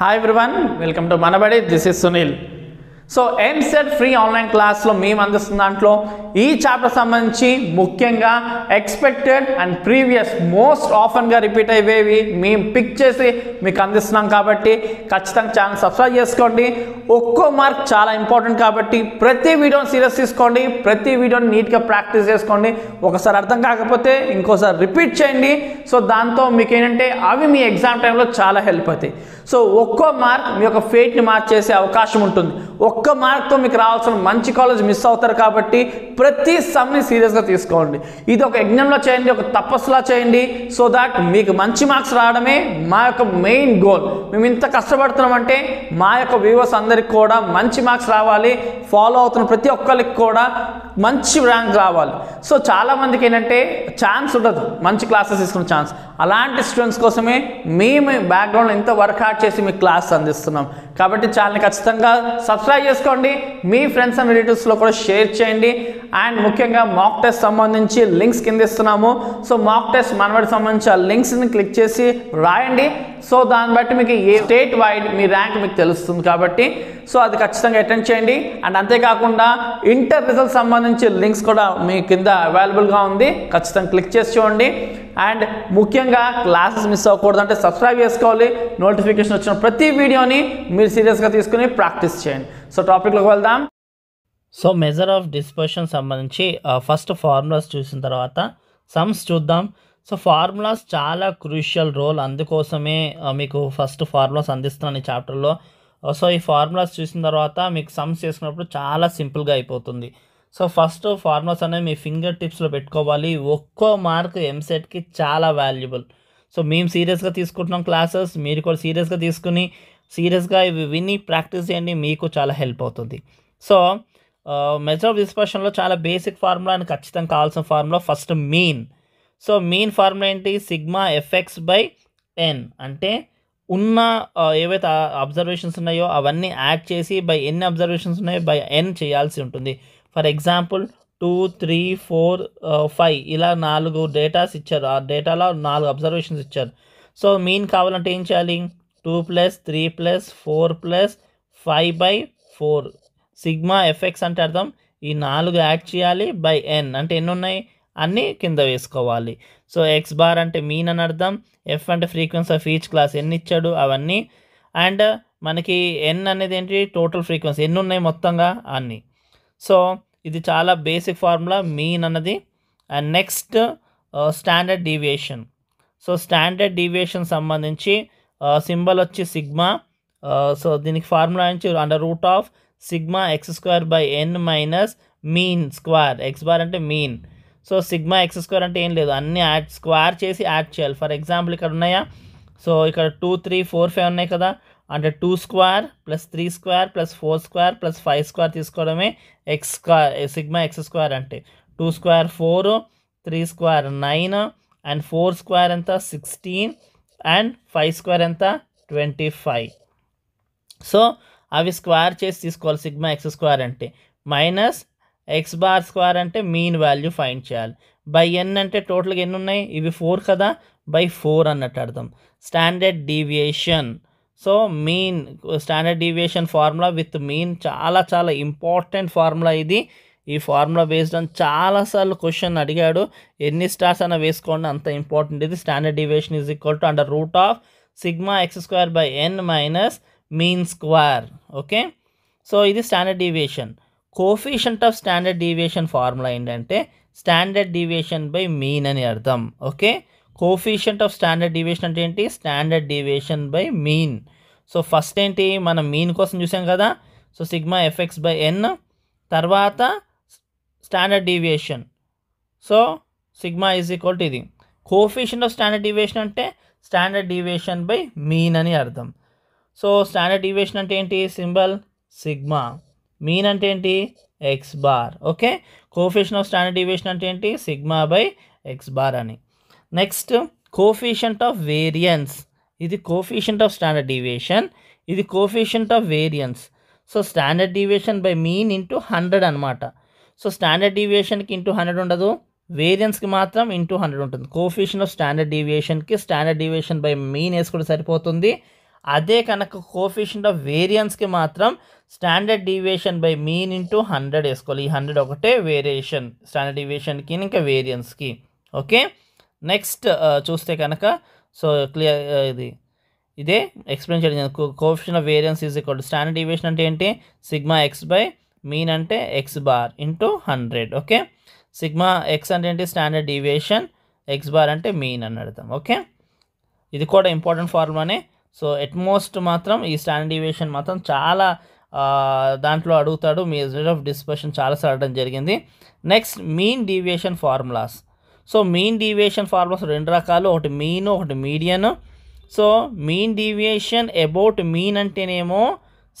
Hi everyone welcome to Manabadi this is Sunil so EAMCET free online క్లాస్లో మేము అందిస్తున్న దాంట్లో ఈ చాప్టర్ సంబంధించి ముఖ్యంగా ఎక్స్పెక్టెడ్ అండ్ ప్రీవియస్ మోస్ట్ ఆఫన్గా రిపీట్ అయ్యేవి మేము పిక్ చేసి మీకు అందిస్తున్నాం కాబట్టి ఖచ్చితంగా ఛానల్ సబ్స్క్రైబ్ చేసుకోండి ఒక్కో మార్క్ చాలా ఇంపార్టెంట్ కాబట్టి ప్రతి వీడియోని సీరియస్ తీసుకోండి ప్రతి వీడియోని నీట్గా ప్రాక్టీస్ చేసుకోండి ఒకసారి అర్థం కాకపోతే ఇంకోసారి రిపీట్ చేయండి సో దాంతో మీకు ఏంటంటే అవి మీ ఎగ్జామ్ టైంలో చాలా హెల్ప్ అవుతాయి సో ఒక్కో మార్క్ మీ యొక్క ఫేట్ని మార్చేసే అవకాశం ఉంటుంది ఒక్క ఒక్క మార్క్తో మీకు రావాల్సిన మంచి కాలేజ్ మిస్ అవుతారు కాబట్టి ప్రతి సమ్ని సీరియస్గా తీసుకోండి ఇది ఒక యజ్ఞంలో చేయండి ఒక తపస్సులా చేయండి సో దాట్ మీకు మంచి మార్క్స్ రావడమే మా యొక్క మెయిన్ గోల్ మేము ఇంత కష్టపడుతున్నామంటే మా యొక్క వ్యూవర్స్ అందరికి కూడా మంచి మార్క్స్ రావాలి ఫాలో అవుతున్న ప్రతి ఒక్కరికి కూడా మంచి ర్యాంక్ రావాలి సో చాలామందికి ఏంటంటే ఛాన్స్ ఉండదు మంచి క్లాసెస్ తీసుకున్న ఛాన్స్ అలాంటి స్టూడెంట్స్ కోసమే మేము బ్యాక్గ్రౌండ్లో ఇంత వర్క్ అవుట్ చేసి మీకు క్లాస్ అందిస్తున్నాం కాబట్టి ఛానల్ ఖచ్చితంగా సబ్స్క్రైబ్ చేసుకోండి మీ ఫ్రెండ్స్ అండ్ రిలేటివ్స్లో కూడా షేర్ చేయండి అండ్ ముఖ్యంగా మాక్ టెస్ట్ సంబంధించి లింక్స్ కింద ఇస్తున్నాము సో మాక్ టెస్ట్ మనవాడికి సంబంధించి ఆ లింక్స్ని క్లిక్ చేసి రాయండి సో దాన్ని బట్టి మీకు ఏ స్టేట్ వైడ్ మీ ర్యాంక్ మీకు తెలుస్తుంది కాబట్టి సో అది ఖచ్చితంగా అటెండ్ చేయండి అండ్ అంతేకాకుండా ఇంటర్ రిజల్ట్ సంబంధించి లింక్స్ కూడా మీ కింద అవైలబుల్గా ఉంది ఖచ్చితంగా క్లిక్ చేసి చూడండి అండ్ ముఖ్యంగా క్లాసెస్ మిస్ అవ్వకూడదు అంటే సబ్స్క్రైబ్ చేసుకోవాలి నోటిఫికేషన్ వచ్చిన ప్రతి వీడియోని మీరు సీరియస్గా తీసుకుని ప్రాక్టీస్ చేయండి సో టాపిక్లోకి వెళ్దాం సో మెజర్ ఆఫ్ డిస్పర్షన్ సంబంధించి ఫస్ట్ ఫార్ములాస్ చూసిన తర్వాత సమ్స్ చూద్దాం సో ఫార్ములాస్ చాలా క్రూషియల్ రోల్ అందుకోసమే మీకు ఫస్ట్ ఫార్ములాస్ అందిస్తున్నాను ఈ చాప్టర్లో సో ఈ ఫార్ములాస్ చూసిన తర్వాత మీకు సమ్స్ చేసుకున్నప్పుడు చాలా సింపుల్గా అయిపోతుంది సో ఫస్ట్ ఫార్ములాస్ అనేవి మీ ఫింగర్ టిప్స్లో పెట్టుకోవాలి ఒక్కో మార్క్ ఎంసెట్కి చాలా వాల్యుబుల్ సో మేము సీరియస్గా తీసుకుంటున్నాం క్లాసెస్ మీరు కూడా సీరియస్గా తీసుకుని సీరియస్గా ఇవి విని ప్రాక్టీస్ చేయండి మీకు చాలా హెల్ప్ అవుతుంది సో మెజర్ ఆఫ్ డిస్పర్షన్లో చాలా బేసిక్ ఫార్ములా అని ఖచ్చితంగా కావాల్సిన formula first mean so mean formula ఏంటి సిగ్మా ఎఫ్ఎక్స్ బై ఎన్ అంటే ఉన్న ఏవైతే అబ్జర్వేషన్స్ ఉన్నాయో అవన్నీ యాడ్ చేసి బై ఎన్ని అబ్జర్వేషన్స్ ఉన్నాయో బై ఎన్ చేయాల్సి ఉంటుంది for example two three four five ఇలా నాలుగు డేటాస్ ఇచ్చారు ఆ డేటాలో నాలుగు అబ్జర్వేషన్స్ ఇచ్చారు సో మీన్ కావాలంటే ఏం చేయాలి two plus three plus four plus five by four sigma effects అంటే అర్థం ఈ నాలుగు యాడ్ చేయాలి బై ఎన్ అంటే ఎన్ని ఉన్నాయి అన్నీ కింద వేసుకోవాలి సో ఎక్స్ బార్ అంటే మీన్ అని అర్థం ఎఫ్ అంటే ఫ్రీక్వెన్సీ ఆఫ్ ఈచ్ క్లాస్ ఎన్ని ఇచ్చాడు అవన్నీ అండ్ మనకి ఎన్ అనేది ఏంటి టోటల్ ఫ్రీక్వెన్సీ ఎన్ని ఉన్నాయి మొత్తంగా అన్ని సో ఇది చాలా బేసిక్ ఫార్ములా మీన్ అన్నది and next standard deviation so standard deviation సంబంధించి సింబల్ uh, వచ్చి సిగ్మా సో uh, దీనికి ఫార్ములా నుంచి under root of sigma x square by n minus mean square x bar అంటే mean so sigma x square అంటే ఏం లేదు అన్ని add square చేసి యాడ్ చేయాలి ఫర్ ఎగ్జాంపుల్ ఇక్కడ ఉన్నాయా సో ఇక్కడ టూ త్రీ ఫోర్ ఫైవ్ ఉన్నాయి కదా అంటే two square plus three square plus four square plus five square తీసుకోవడమే x square sigma x square అంటే two square four three square nine and four square ఎంత sixteen and five square ఎంత twenty five so అవి square చేసి తీసుకోవాలి sigma x square అంటే minus x bar square అంటే mean value find చేయాలి by ఎన్ అంటే టోటల్గా ఎన్ని ఉన్నాయి ఇవి ఫోర్ కదా బై ఫోర్ అన్నట్టు అర్థం standard deviation so mean standard deviation formula with mean చాలా చాలా ఇంపార్టెంట్ ఫార్ములా ఇది ఈ ఫార్ములా బేస్డ్ అని చాలాసార్లు క్వశ్చన్ అడిగాడు ఎన్ని స్టార్స్ అయినా వేసుకోండి అంత ఇంపార్టెంట్ ఇది standard deviation is equal to under root of sigma x square by n minus mean square okay so ఇది standard deviation coefficient of standard deviation formula ఏంటంటే స్టాండర్డ్ డీవియేషన్ బై మీన్ అని అర్థం okay coefficient of standard deviation అంటే ఏంటి standard deviation by mean so first ఏంటి మనం mean కోసం చూసాం కదా so sigma FX by n తర్వాత standard deviation so sigma is equal to ఇది కోఫిషియంట్ ఆఫ్ స్టాండర్డ్ డీవియేషన్ అంటే స్టాండర్డ్ డీవియేషన్ బై మీన్ అని అర్థం సో స్టాండర్డ్ డీవియేషన్ అంటే ఏంటి సింబల్ సిగ్మా మీన్ అంటే ఏంటి x bar okay coefficient of standard deviation అంటే ఏంటి సిగ్మా బై ఎక్స్ బార్ అని నెక్స్ట్ కోఫిషియంట్ ఆఫ్ వేరియన్స్ ఇది కోఫిషియంట్ ఆఫ్ స్టాండర్డ్ డివియేషన్ ఇది coefficient of variance so standard deviation by mean into hundred అనమాట so standard డివియేషన్కి into hundred ఉండదు వేరియన్స్కి మాత్రం ఇంటూ హండ్రెడ్ ఉంటుంది కోఫిషన్ ఆఫ్ స్టాండర్డ్ డివియేషన్కి స్టాండర్డ్ డివియేషన్ బై మీన్ వేసుకుంటే సరిపోతుంది అదే కనుక కోఫిషన్ ఆఫ్ వేరియన్స్కి మాత్రం standard deviation by mean into hundred వేసుకోవాలి ఈ హండ్రెడ్ ఒకటే వేరియేషన్ స్టాండర్డ్ డీవియేషన్కి ఇంకా వేరియన్స్కి ఓకే నెక్స్ట్ చూస్తే కనుక సో క్లియర్ ఇది ఇదే ఎక్స్ప్లెయిన్ చేయడం coefficient of variance is equal standard deviation అంటే ఏంటి సిగ్మా ఎక్స్ బై మీన్ అంటే x bar into hundred okay sigma x అంటే ఏంటి స్టాండర్డ్ డీవియేషన్ ఎక్స్ బార్ అంటే మీన్ అని అర్థం ఓకే ఇది కూడా ఇంపార్టెంట్ ఫార్ములానే సో ఎట్మోస్ట్ మాత్రం ఈ స్టాండర్డ్ డీవియేషన్ మాత్రం చాలా దాంట్లో అడుగుతాడు రేట్ ఆఫ్ డిస్పర్షన్ చాలా అడగడం జరిగింది next mean deviation formulas so mean deviation formulas రెండు రకాలు ఒకటి మీన్ ఒకటి median so mean deviation about mean అంటేనేమో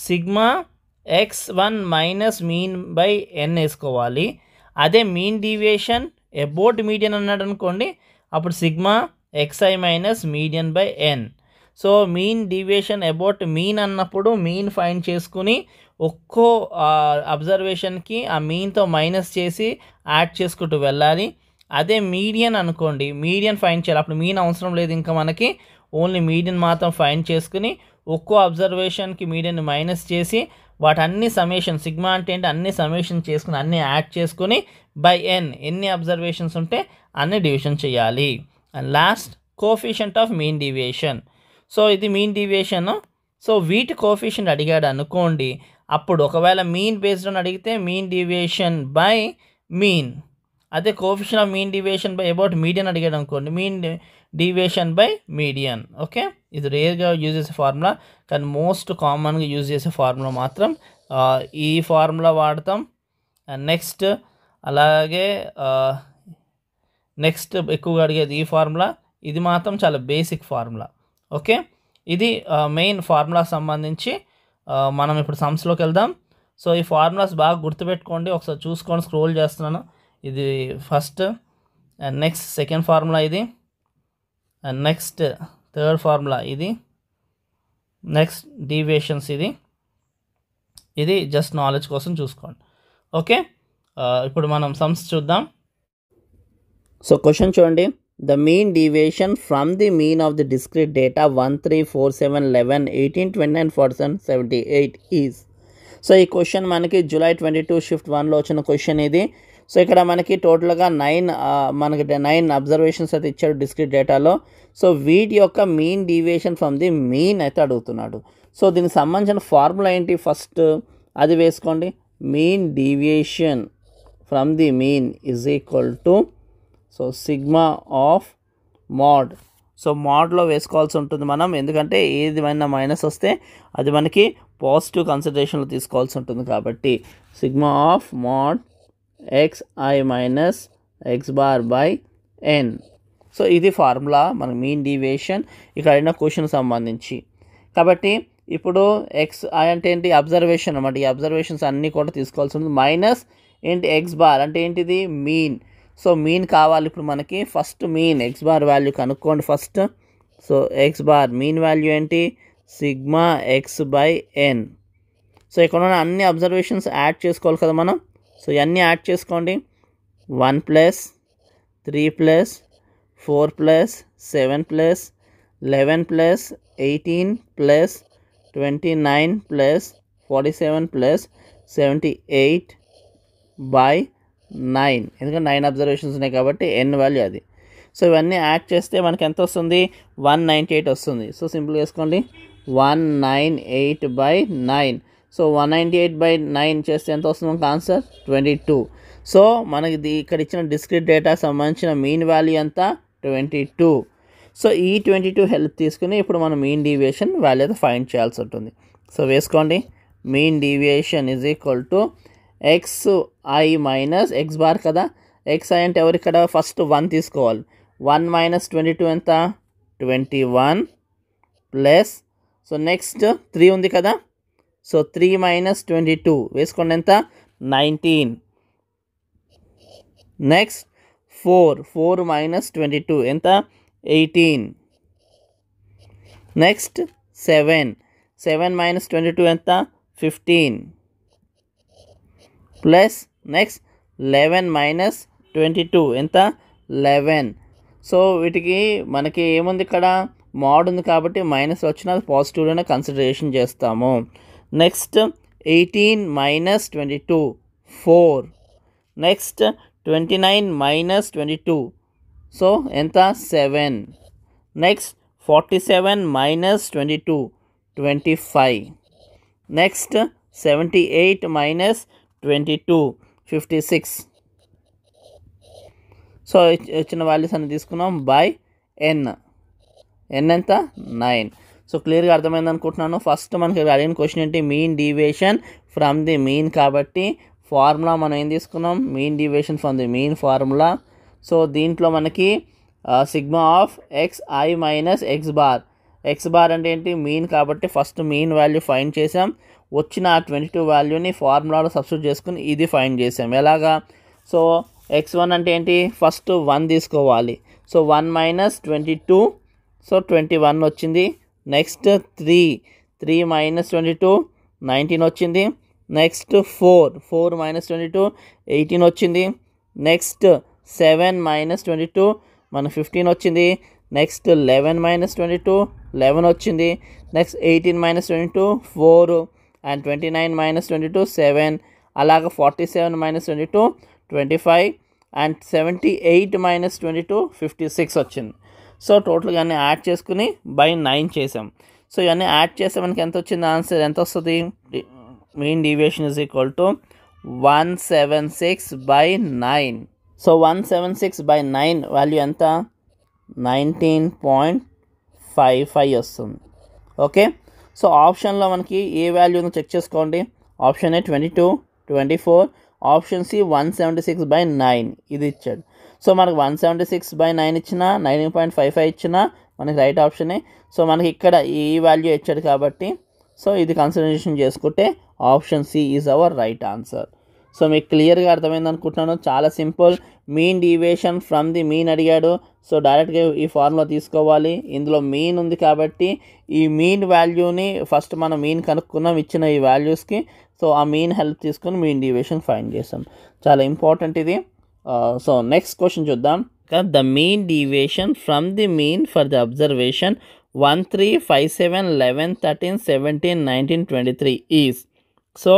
sigma x one minus mean by n వేసుకోవాలి అదే మీన్ డీవియేషన్ అబౌట్ మీడియన్ అన్నాడు అనుకోండి అప్పుడు sigma x i minus median by n so mean deviation about mean అన్నప్పుడు మీన్ ఫైండ్ చేసుకుని ఒక్కో అబ్జర్వేషన్కి ఆ మీన్తో మైనస్ చేసి యాడ్ చేసుకుంటూ వెళ్ళాలి అదే మీడియన్ అనుకోండి మీడియన్ ఫైండ్ చేయాలి అప్పుడు మీన్ అవసరం లేదు ఇంకా మనకి ఓన్లీ మీడియన్ మాత్రం ఫైన్ చేసుకుని ఒక్కో అబ్జర్వేషన్కి మీడియన్ మైనస్ చేసి వాటన్ని సమేషన్ సిగ్మా అంటే ఏంటి అన్ని సమేషన్ చేసుకుని అన్ని యాడ్ చేసుకుని బై ఎన్ ఎన్ని అబ్జర్వేషన్స్ ఉంటే అన్ని డివిజన్ చేయాలి and last coefficient of mean deviation so ఇది మీన్ డీవియేషన్ సో వీటి కోఫిషియంట్ అడిగాడు అనుకోండి అప్పుడు ఒకవేళ మీన్ బేస్డ్ అని అడిగితే మీన్ డీవియేషన్ బై మీన్ అదే coefficient of mean deviation by about median అడిగాడు అనుకోండి mean deviation by median okay ఇది రేర్గా యూజ్ చేసే ఫార్ములా కానీ మోస్ట్ కామన్గా యూజ్ చేసే ఫార్ములా మాత్రం ఈ ఫార్ములా వాడతాం నెక్స్ట్ అలాగే నెక్స్ట్ ఎక్కువగా అడిగేది ఈ ఫార్ములా ఇది మాత్రం చాలా బేసిక్ ఫార్ములా ఓకే ఇది మెయిన్ ఫార్ములా సంబంధించి మనం ఇప్పుడు సమ్స్లోకి వెళ్దాం సో ఈ ఫార్ములాస్ బాగా గుర్తుపెట్టుకోండి ఒకసారి చూసుకొని స్క్రోల్ చేస్తున్నాను ఇది first and next second formula ఇది అండ్ నెక్స్ట్ థర్డ్ ఫార్ములా ఇది నెక్స్ట్ డీవియేషన్స్ ఇది ఇది జస్ట్ నాలెడ్జ్ కోసం చూసుకోండి ఓకే ఇప్పుడు మనం సమ్స్ చూద్దాం సో క్వశ్చన్ చూడండి The mean deviation from the mean of the discrete data 1, 3, 4, 7, 11, 18, 29, 47, 78 is. So ఈ క్వశ్చన్ మనకి జూలై ట్వంటీ టూ షిఫ్ట్ వన్లో వచ్చిన క్వశ్చన్ ఇది సో ఇక్కడ మనకి టోటల్గా నైన్ మనకి నైన్ అబ్జర్వేషన్స్ అయితే ఇచ్చాడు డిస్క్రిట్ డేటాలో సో వీటి యొక్క mean deviation from the mean అయితే అడుగుతున్నాడు సో దీనికి సంబంధించిన ఫార్ములా ఏంటి ఫస్ట్ అది వేసుకోండి mean deviation from the mean is equal to so sigma of mod so మాడ్లో వేసుకోవాల్సి ఉంటుంది మనం ఎందుకంటే ఏదిమైనా మైనస్ వస్తే అది మనకి పాజిటివ్ కన్సిడరేషన్లో తీసుకోవాల్సి ఉంటుంది కాబట్టి sigma of mod x i minus x bar by n so ఇది ఫార్ములా మన మీన్ డీవియేషన్ ఇక్కడ అయిన క్వశ్చన్ సంబంధించి కాబట్టి ఇప్పుడు ఎక్స్ ఐ అంటే ఏంటి అబ్జర్వేషన్ అనమాట ఈ అబ్జర్వేషన్స్ అన్నీ కూడా తీసుకోవాల్సి ఉంటుంది మైనస్ ఏంటి ఎక్స్ బార్ అంటే ఏంటిది మీన్ సో మీన్ కావాలి ఇప్పుడు మనకి first mean x bar value కనుక్కోండి first so x bar mean value ఏంటి sigma x by n so ఇక్కడ ఉన్న అన్ని అబ్జర్వేషన్స్ యాడ్ చేసుకోవాలి కదా మనం సో ఇవన్నీ యాడ్ చేసుకోండి one plus three plus four plus seven plus eleven plus eighteen plus twenty nine plus forty seven plus seventy eight by nine ఎందుకంటే nine observations ఉన్నాయి కాబట్టి ఎన్ వాల్యూ అది సో ఇవన్నీ యాడ్ చేస్తే మనకి ఎంత వస్తుంది వన్ నైంటీ ఎయిట్ వస్తుంది సో సింపుల్ చేసుకోండి one nine eight by nine so one ninety eight by nine చేస్తే ఎంత వస్తుంది మనకు ఆన్సర్ ట్వంటీ టూ సో మనకి ఇక్కడ ఇచ్చిన డిస్క్రిట్ డేటా సంబంధించిన మీన్ వాల్యూ ఎంత ట్వంటీ టూ సో ఈ ట్వంటీ టూ హెల్ప్ తీసుకుని ఇప్పుడు మనం మీన్ డీవియేషన్ వాల్యూ అయితే ఫైండ్ చేయాల్సి ఉంటుంది సో వేసుకోండి mean deviation is equal to x i minus x bar కదా ఎక్స్ ఐ అంటే ఎవరిక్కడ ఫస్ట్ వన్ తీసుకోవాలి వన్ మైనస్ ట్వంటీ టూ ఎంత twenty one plus so next three ఉంది కదా so three minus twenty two వేసుకోండి ఎంత nineteen next four four minus twenty two ఎంత eighteen next seven seven minus twenty two ఎంత fifteen plus next eleven minus twenty two ఎంత eleven so వీటికి మనకి ఏముంది ఇక్కడ మోడ్ ఉంది కాబట్టి మైనస్ వచ్చినా అది పాజిటివ్లోనే కన్సిడరేషన్ చేస్తాము next eighteen minus twenty two four next twenty nine minus twenty two so ఎంత seven next forty seven minus twenty two twenty five next seventy eight minus fifty six so ఇచ్చిన values అని తీసుకున్నాం by n ఎన్ ఎంత nine so క్లియర్గా అర్థమైంది అనుకుంటున్నాను first మనకి అడిగిన క్వశ్చన్ ఏంటి mean deviation from the mean కాబట్టి ఫార్ములా మనం ఏం తీసుకున్నాం mean deviation from the mean formula so దీంట్లో మనకి sigma of x i minus x bar x bar అంటే ఏంటి మీన్ కాబట్టి ఫస్ట్ మీన్ వాల్యూ ఫైండ్ చేసాం వచ్చిన ట్వంటీ టూ వాల్యూని ఫార్ములాలో సబ్స్టిట్యూట్ చేసుకుని ఇది ఫైన్ చేసాం ఎలాగా సో ఎక్స్ వన్ అంటే ఏంటి ఫస్ట్ వన్ తీసుకోవాలి so one minus twenty two so twenty one వచ్చింది next three three minus twenty two nineteen వచ్చింది next four four minus twenty two eighteen వచ్చింది next seven minus twenty two మన fifteen వచ్చింది next eleven minus twenty two eleven వచ్చింది next eighteen minus twenty two four and twenty nine minus twenty two seven అలాగ forty seven minus twenty two twenty five and seventy eight minus twenty two fifty six వచ్చింది so టోటల్గా అన్నీ add చేసుకుని by nine చేసాం so ఇవన్నీ add చేస్తే మనకి ఎంత వచ్చింది ఆన్సర్ ఎంత వస్తుంది mean deviation is equal to one seven six by nine so one seven six by nine value ఎంత నైన్టీన్ పాయింట్ ఫైవ్ ఫైవ్ వస్తుంది ఓకే సో ఆప్షన్లో మనకి ఏ వాల్యూను చెక్ చేసుకోండి option a twenty two twenty four option c one seventy six by nine ఇది ఇచ్చాడు so మనకు one seventy six by nine ఇచ్చిన నైన్ పాయింట్ ఫైవ్ ఫైవ్ ఇచ్చిన మనకి రైట్ ఆప్షనే సో మనకి ఇక్కడ ఈ వాల్యూ ఇచ్చాడు కాబట్టి సో ఇది కన్సిడరేషన్ చేసుకుంటే option C is our right answer so మీకు క్లియర్గా అర్థమైంది అనుకుంటున్నాను చాలా simple mean deviation from the mean అడిగాడు సో డైరెక్ట్గా ఈ ఫార్ములా తీసుకోవాలి ఇందులో మీన్ ఉంది కాబట్టి ఈ మీన్ వాల్యూని ఫస్ట్ మనం మీన్ కనుక్కున్నాం ఇచ్చిన ఈ వాల్యూస్కి సో ఆ మీన్ హెల్ప్ తీసుకొని మీన్ డీవియేషన్ ఫైండ్ చేసాం చాలా ఇంపార్టెంట్ ఇది సో నెక్స్ట్ క్వశ్చన్ చూద్దాం the mean deviation from the mean for the observation one three five seven eleven thirteen seventeen nineteen twenty three is so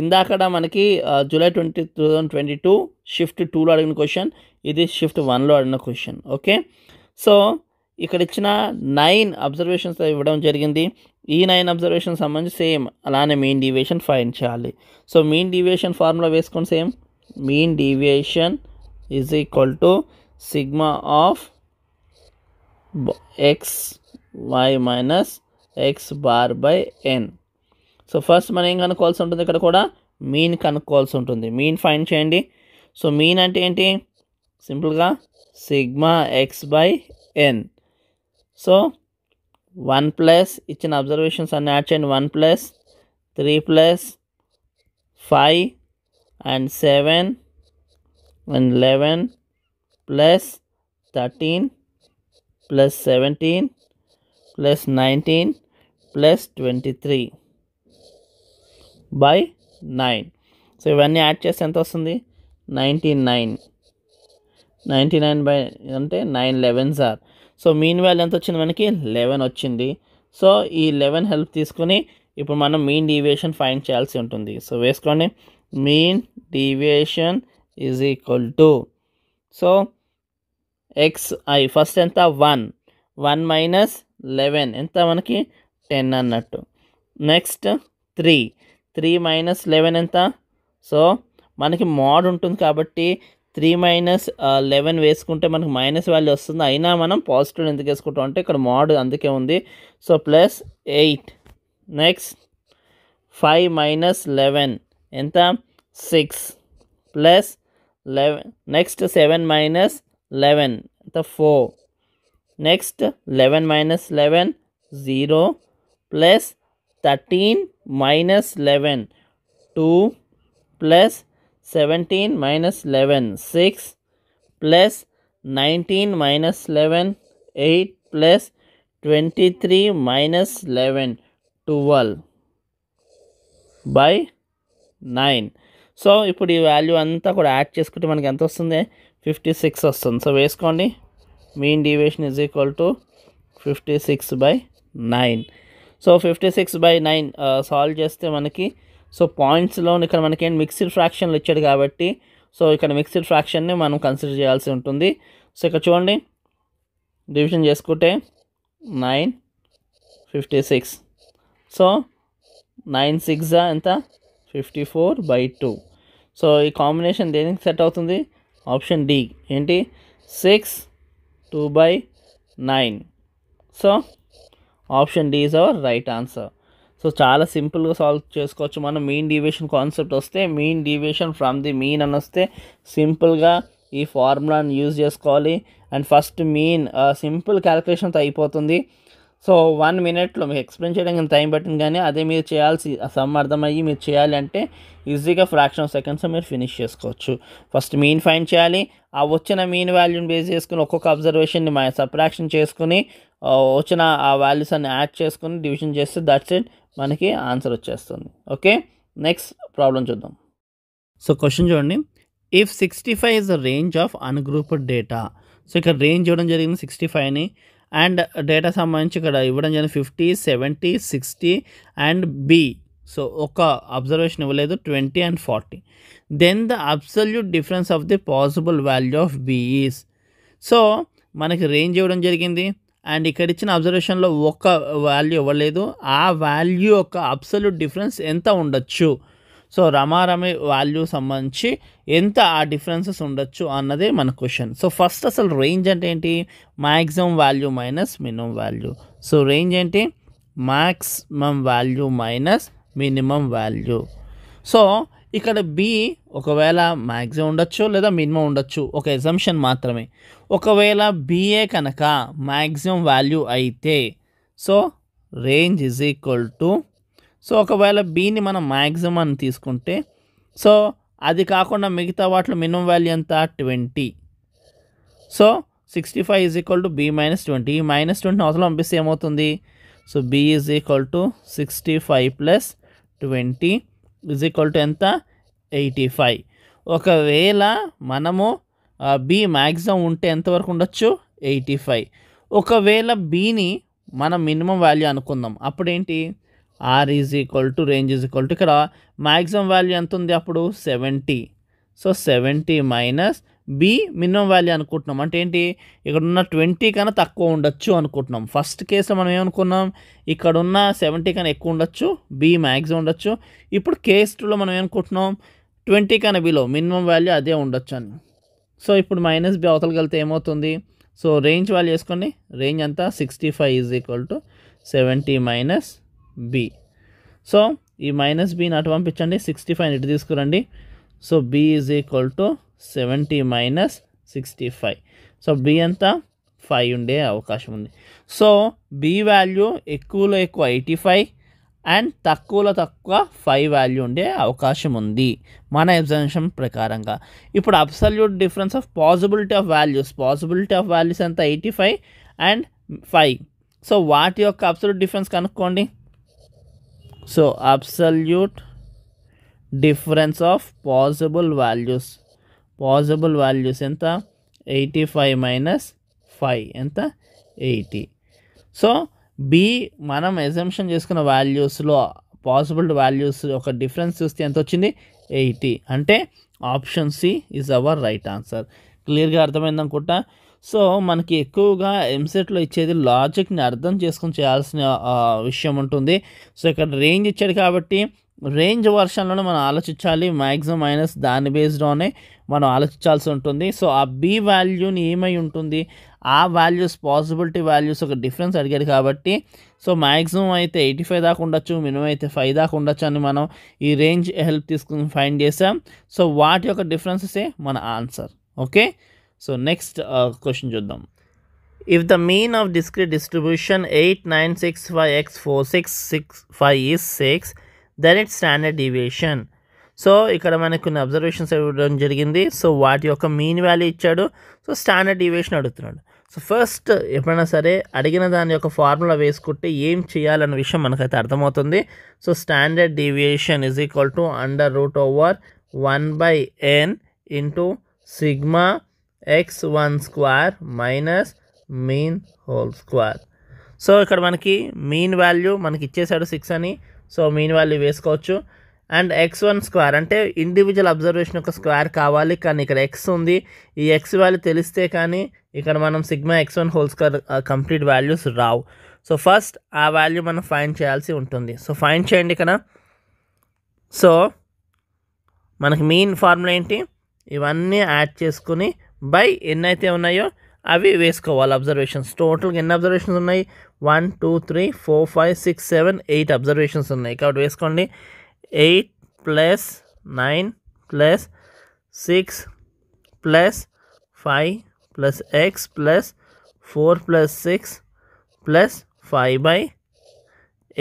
ఇందాకడా మనకి July twenty two thousand twenty two shift టూలో అడిగిన question ఇది shift వన్లో అడిగిన question okay so ఇక్కడ ఇచ్చిన nine observations ఇవ్వడం జరిగింది ఈ నైన్ అబ్జర్వేషన్ సంబంధించి సేమ్ అలానే మీన్ డీవియేషన్ ఫైన్ చేయాలి సో మీన్ డీవియేషన్ ఫార్ములా వేసుకోండి same mean deviation is equal to sigma of x y minus x bar by n so first మనం ఏం కనుక్కోవాల్సి ఉంటుంది ఇక్కడ కూడా మీన్ కనుక్కోవాల్సి ఉంటుంది మీన్ ఫైన్ చేయండి సో మీన్ అంటే ఏంటి సింపుల్గా sigma x by n so one plus ఇచ్చిన అబ్జర్వేషన్స్ అన్ని యాడ్ చేయండి one plus three plus five and seven and eleven plus thirteen plus seventeen plus nineteen plus twenty three by nine so ఇవన్నీ add చేస్తే ఎంత వస్తుంది ninety nine ninety nine by అంటే nine elevens are so mean value ఎంత వచ్చింది మనకి eleven వచ్చింది so ఈ లెవెన్ హెల్ప్ తీసుకుని ఇప్పుడు మనం మీన్ డీవియేషన్ ఫైండ్ చేయాల్సి ఉంటుంది సో వేసుకోండి mean deviation is equal to so x i first ఎంత వన్ వన్ మైనస్ లెవెన్ ఎంత మనకి టెన్ అన్నట్టు next three three minus eleven ఎంత సో మనకి మోడ్ ఉంటుంది కాబట్టి త్రీ మైనస్ లెవెన్ వేసుకుంటే మనకు మైనస్ వాల్యూ వస్తుంది అయినా మనం పాజిటివ్ ఎందుకు వేసుకుంటాం అంటే ఇక్కడ మోడ్ అందుకే ఉంది so plus eight next five minus eleven ఎంత six plus eleven next seven minus eleven ఎంత four next eleven minus eleven zero plus thirteen minus eleven two plus seventeen minus eleven six plus nineteen minus eleven eight plus twenty three minus eleven twelve by nine so ఇప్పుడు ఈ value అంతా కూడా add చేసుకుంటే మనకి ఎంత వస్తుంది fifty six వస్తుంది so వేసుకోండి mean deviation is equal to fifty six by nine so fifty six by nine solve చేస్తే మనకి సో పాయింట్స్లో ఇక్కడ మనకి మిక్సిడ్ ఫ్రాక్షన్లు ఇచ్చాడు కాబట్టి సో ఇక్కడ మిక్సిడ్ ఫ్రాక్షన్ని మనం కన్సిడర్ చేయాల్సి ఉంటుంది సో ఇక్కడ చూడండి డివిజన్ చేసుకుంటే nine fifty six so nine six ఎంత fifty four by two so ఈ కాంబినేషన్ దేనికి సెట్ అవుతుంది ఆప్షన్ డి ఏంటి six two by nine so option D is our right answer so చాలా సింపుల్గా సాల్వ్ చేసుకోవచ్చు మనం మెయిన్ డివిషన్ కాన్సెప్ట్ వస్తే main division from the mean అని వస్తే సింపుల్గా ఈ ఫార్ములాని యూజ్ చేసుకోవాలి అండ్ ఫస్ట్ మీన్ సింపుల్ క్యాలిక్యులేషన్తో అయిపోతుంది సో వన్ మినిట్లో మీకు ఎక్స్ప్లెయిన్ చేయడానికి టైం పట్టింది కానీ అదే మీరు చేయాల్సి సమ్ అర్థమయ్యి మీరు చేయాలి అంటే ఈజీగా ఫ్రాక్షన్ ఆఫ్ సెకండ్స్ మీరు ఫినిష్ చేసుకోవచ్చు ఫస్ట్ మీన్ ఫైన్ చేయాలి ఆ వచ్చిన మీన్ వాల్యూని బేస్ చేసుకుని ఒక్కొక్క అబ్జర్వేషన్ని మా సప్రాక్షన్ చేసుకుని వచ్చిన ఆ వాల్యూస్ అన్ని యాడ్ చేసుకుని డివిజన్ చేస్తే దట్స్ ఇట్ మనకి ఆన్సర్ వచ్చేస్తుంది ఓకే నెక్స్ట్ ప్రాబ్లం చూద్దాం సో క్వశ్చన్ చూడండి if sixty five is the range of ungrouped data so ఇక్కడ రేంజ్ చూడడం జరిగింది సిక్స్టీ ఫైవ్ని అండ్ డేటా సంబంధించి ఇక్కడ ఇవ్వడం జరిగింది fifty seventy sixty and B so ఒక అబ్జర్వేషన్ ఇవ్వలేదు twenty and forty then the absolute difference of the possible value of b's so మనకి రేంజ్ ఇవ్వడం జరిగింది అండ్ ఇక్కడ ఇచ్చిన అబ్జర్వేషన్లో ఒక వాల్యూ ఇవ్వలేదు ఆ వాల్యూ యొక్క అబ్సల్యూట్ డిఫరెన్స్ ఎంత ఉండొచ్చు సో రమారమి వాల్యూ సంబంధించి ఎంత ఆ డిఫరెన్సెస్ ఉండొచ్చు అన్నదే మన క్వశ్చన్ సో ఫస్ట్ అసలు రేంజ్ అంటే ఏంటి maximum value minus minimum value so range ఏంటి maximum value minus minimum value so ఇక్కడ బి ఒకవేళ మ్యాక్సిమం ఉండొచ్చు లేదా మినిమం ఉండొచ్చు ఒక ఎగ్జంప్షన్ మాత్రమే ఒకవేళ బిఏ కనుక మ్యాక్సిమం వాల్యూ అయితే so range is equal to so ఒకవేళ బీని మనం మ్యాక్సిమం అని తీసుకుంటే సో అది కాకుండా మిగతా వాటిలో మినిమం వాల్యూ ఎంత twenty so sixty five is equal to b minus twenty ఈ మైనస్ ట్వంటీ అవసరం పంపిస్తే ఏమవుతుంది so b is equal to sixty five plus twenty is equal to ఎంత ఎయిటీ ఫైవ్ ఒకవేళ మనము బి మ్యాక్సిమం ఉంటే ఎంతవరకు ఉండొచ్చు ఎయిటీ ఫైవ్ ఒకవేళ బీని మనం మినిమం వాల్యూ అనుకుందాం అప్పుడేంటి R is equal to range is equal to ఇక్కడ మ్యాక్సిమం వాల్యూ ఎంత ఉంది అప్పుడు seventy so seventy minus b minimum value అనుకుంటున్నాం అంటే ఏంటి ఇక్కడ ఉన్న ట్వంటీ కన్నా తక్కువ ఉండొచ్చు అనుకుంటున్నాం ఫస్ట్ కేసు మనం ఏమనుకున్నాం ఇక్కడ ఉన్న సెవెంటీ కన్నా ఎక్కువ ఉండొచ్చు బి మ్యాక్సిమం ఉండొచ్చు ఇప్పుడు కేస్ టూలో మనం ఏమనుకుంటున్నాం ట్వంటీ కన్నా బిలో మినిమం వాల్యూ అదే ఉండొచ్చు అని సో ఇప్పుడు మైనస్ బి వెళ్తే ఏమవుతుంది సో రేంజ్ వాల్యూ వేసుకోండి రేంజ్ అంతా sixty five is equal to seventy minus b so ఈ మైనస్ బిని అటు పంపించండి సిక్స్టీ ఫైవ్ ఇటు తీసుకురండి so b is equal to seventy minus sixty five so b ఎంత ఫైవ్ ఉండే అవకాశం ఉంది సో బి వాల్యూ ఎక్కువలో ఎక్కువ ఎయిటీ ఫైవ్ అండ్ తక్కువలో తక్కువ ఫైవ్ వాల్యూ ఉండే అవకాశం ఉంది మన ఎగ్జామిషన్ ప్రకారంగా ఇప్పుడు absolute difference of possibility of values possibility of values ఎంత eighty five and five so వాటి యొక్క అబ్సల్యూట్ డిఫరెన్స్ కనుక్కోండి so absolute difference of possible values possible values ఎంత ఎయిటీ ఫైవ్ మైనస్ ఫైవ్ ఎంత ఎయిటీ సో బి మనం assumption చేసుకున్న వాల్యూస్లో possible values ఒక డిఫరెన్స్ చూస్తే ఎంత వచ్చింది ఎయిటీ అంటే option C is our right answer క్లియర్గా అర్థమైందనుకుంటా సో మనకి ఎక్కువగా ఎంసెట్లో ఇచ్చేది లాజిక్ని అర్థం చేసుకుని చేయాల్సిన విషయం ఉంటుంది సో ఇక్కడ రేంజ్ ఇచ్చాడు కాబట్టి రేంజ్ వర్షన్లోనే మనం ఆలోచించాలి మ్యాక్సిమం మైనస్ దాని బేస్డ్లోనే మనం ఆలోచించాల్సి ఉంటుంది సో ఆ బి వాల్యూని ఏమై ఉంటుంది ఆ వాల్యూస్ పాసిబిలిటీ వాల్యూస్ ఒక డిఫరెన్స్ అడిగాడు కాబట్టి సో మ్యాక్సిమం అయితే ఎయిటీ ఫైవ్ దాకా ఉండొచ్చు మినిమం అయితే ఫైవ్ దాకా ఉండొచ్చు అని మనం ఈ రేంజ్ హెల్ప్ తీసుకుని ఫైండ్ చేసాం సో వాటి యొక్క డిఫరెన్సెసే మన answer okay so next question చూద్దాం if the mean of discrete distribution eight nine six five x four six six five is six then it standard deviation so ఇక్కడ మనకు కొన్ని అబ్జర్వేషన్స్ ఇవ్వడం జరిగింది సో వాటి యొక్క మీన్ వాల్యూ ఇచ్చాడు so standard deviation అడుగుతున్నాడు సో ఫస్ట్ ఎప్పుడైనా సరే అడిగిన దాని యొక్క ఫార్ములా వేసుకుంటే ఏం చేయాలన్న విషయం మనకైతే అర్థమవుతుంది so standard deviation is equal to under root over one by n into sigma x one square minus mean whole square so ఇక్కడ మనకి మీన్ వాల్యూ మనకి ఇచ్చేసాడు సిక్స్ అని సో మీన్ వాల్యూ వేసుకోవచ్చు అండ్ ఎక్స్ వన్ స్క్వేర్ అంటే individual observation యొక్క square కావాలి కానీ ఇక్కడ ఎక్స్ ఉంది ఈ ఎక్స్ వాల్యూ తెలిస్తే కానీ ఇక్కడ మనం sigma x one whole square complete values రావు సో ఫస్ట్ ఆ వాల్యూ మనం ఫైన్ చేయాల్సి ఉంటుంది సో ఫైన్ చేయండి ఇక్కడ సో మనకి మెయిన్ ఫార్ములా ఏంటి ఇవన్నీ యాడ్ చేసుకుని బై ఎన్ని అయితే ఉన్నాయో అవి వేసుకోవాలి అబ్జర్వేషన్స్ టోటల్గా ఎన్ని అబ్జర్వేషన్స్ ఉన్నాయి one two three four five six seven eight observations ఉన్నాయి కాబట్టి వేసుకోండి eight plus nine plus six plus five plus x plus four plus six plus five by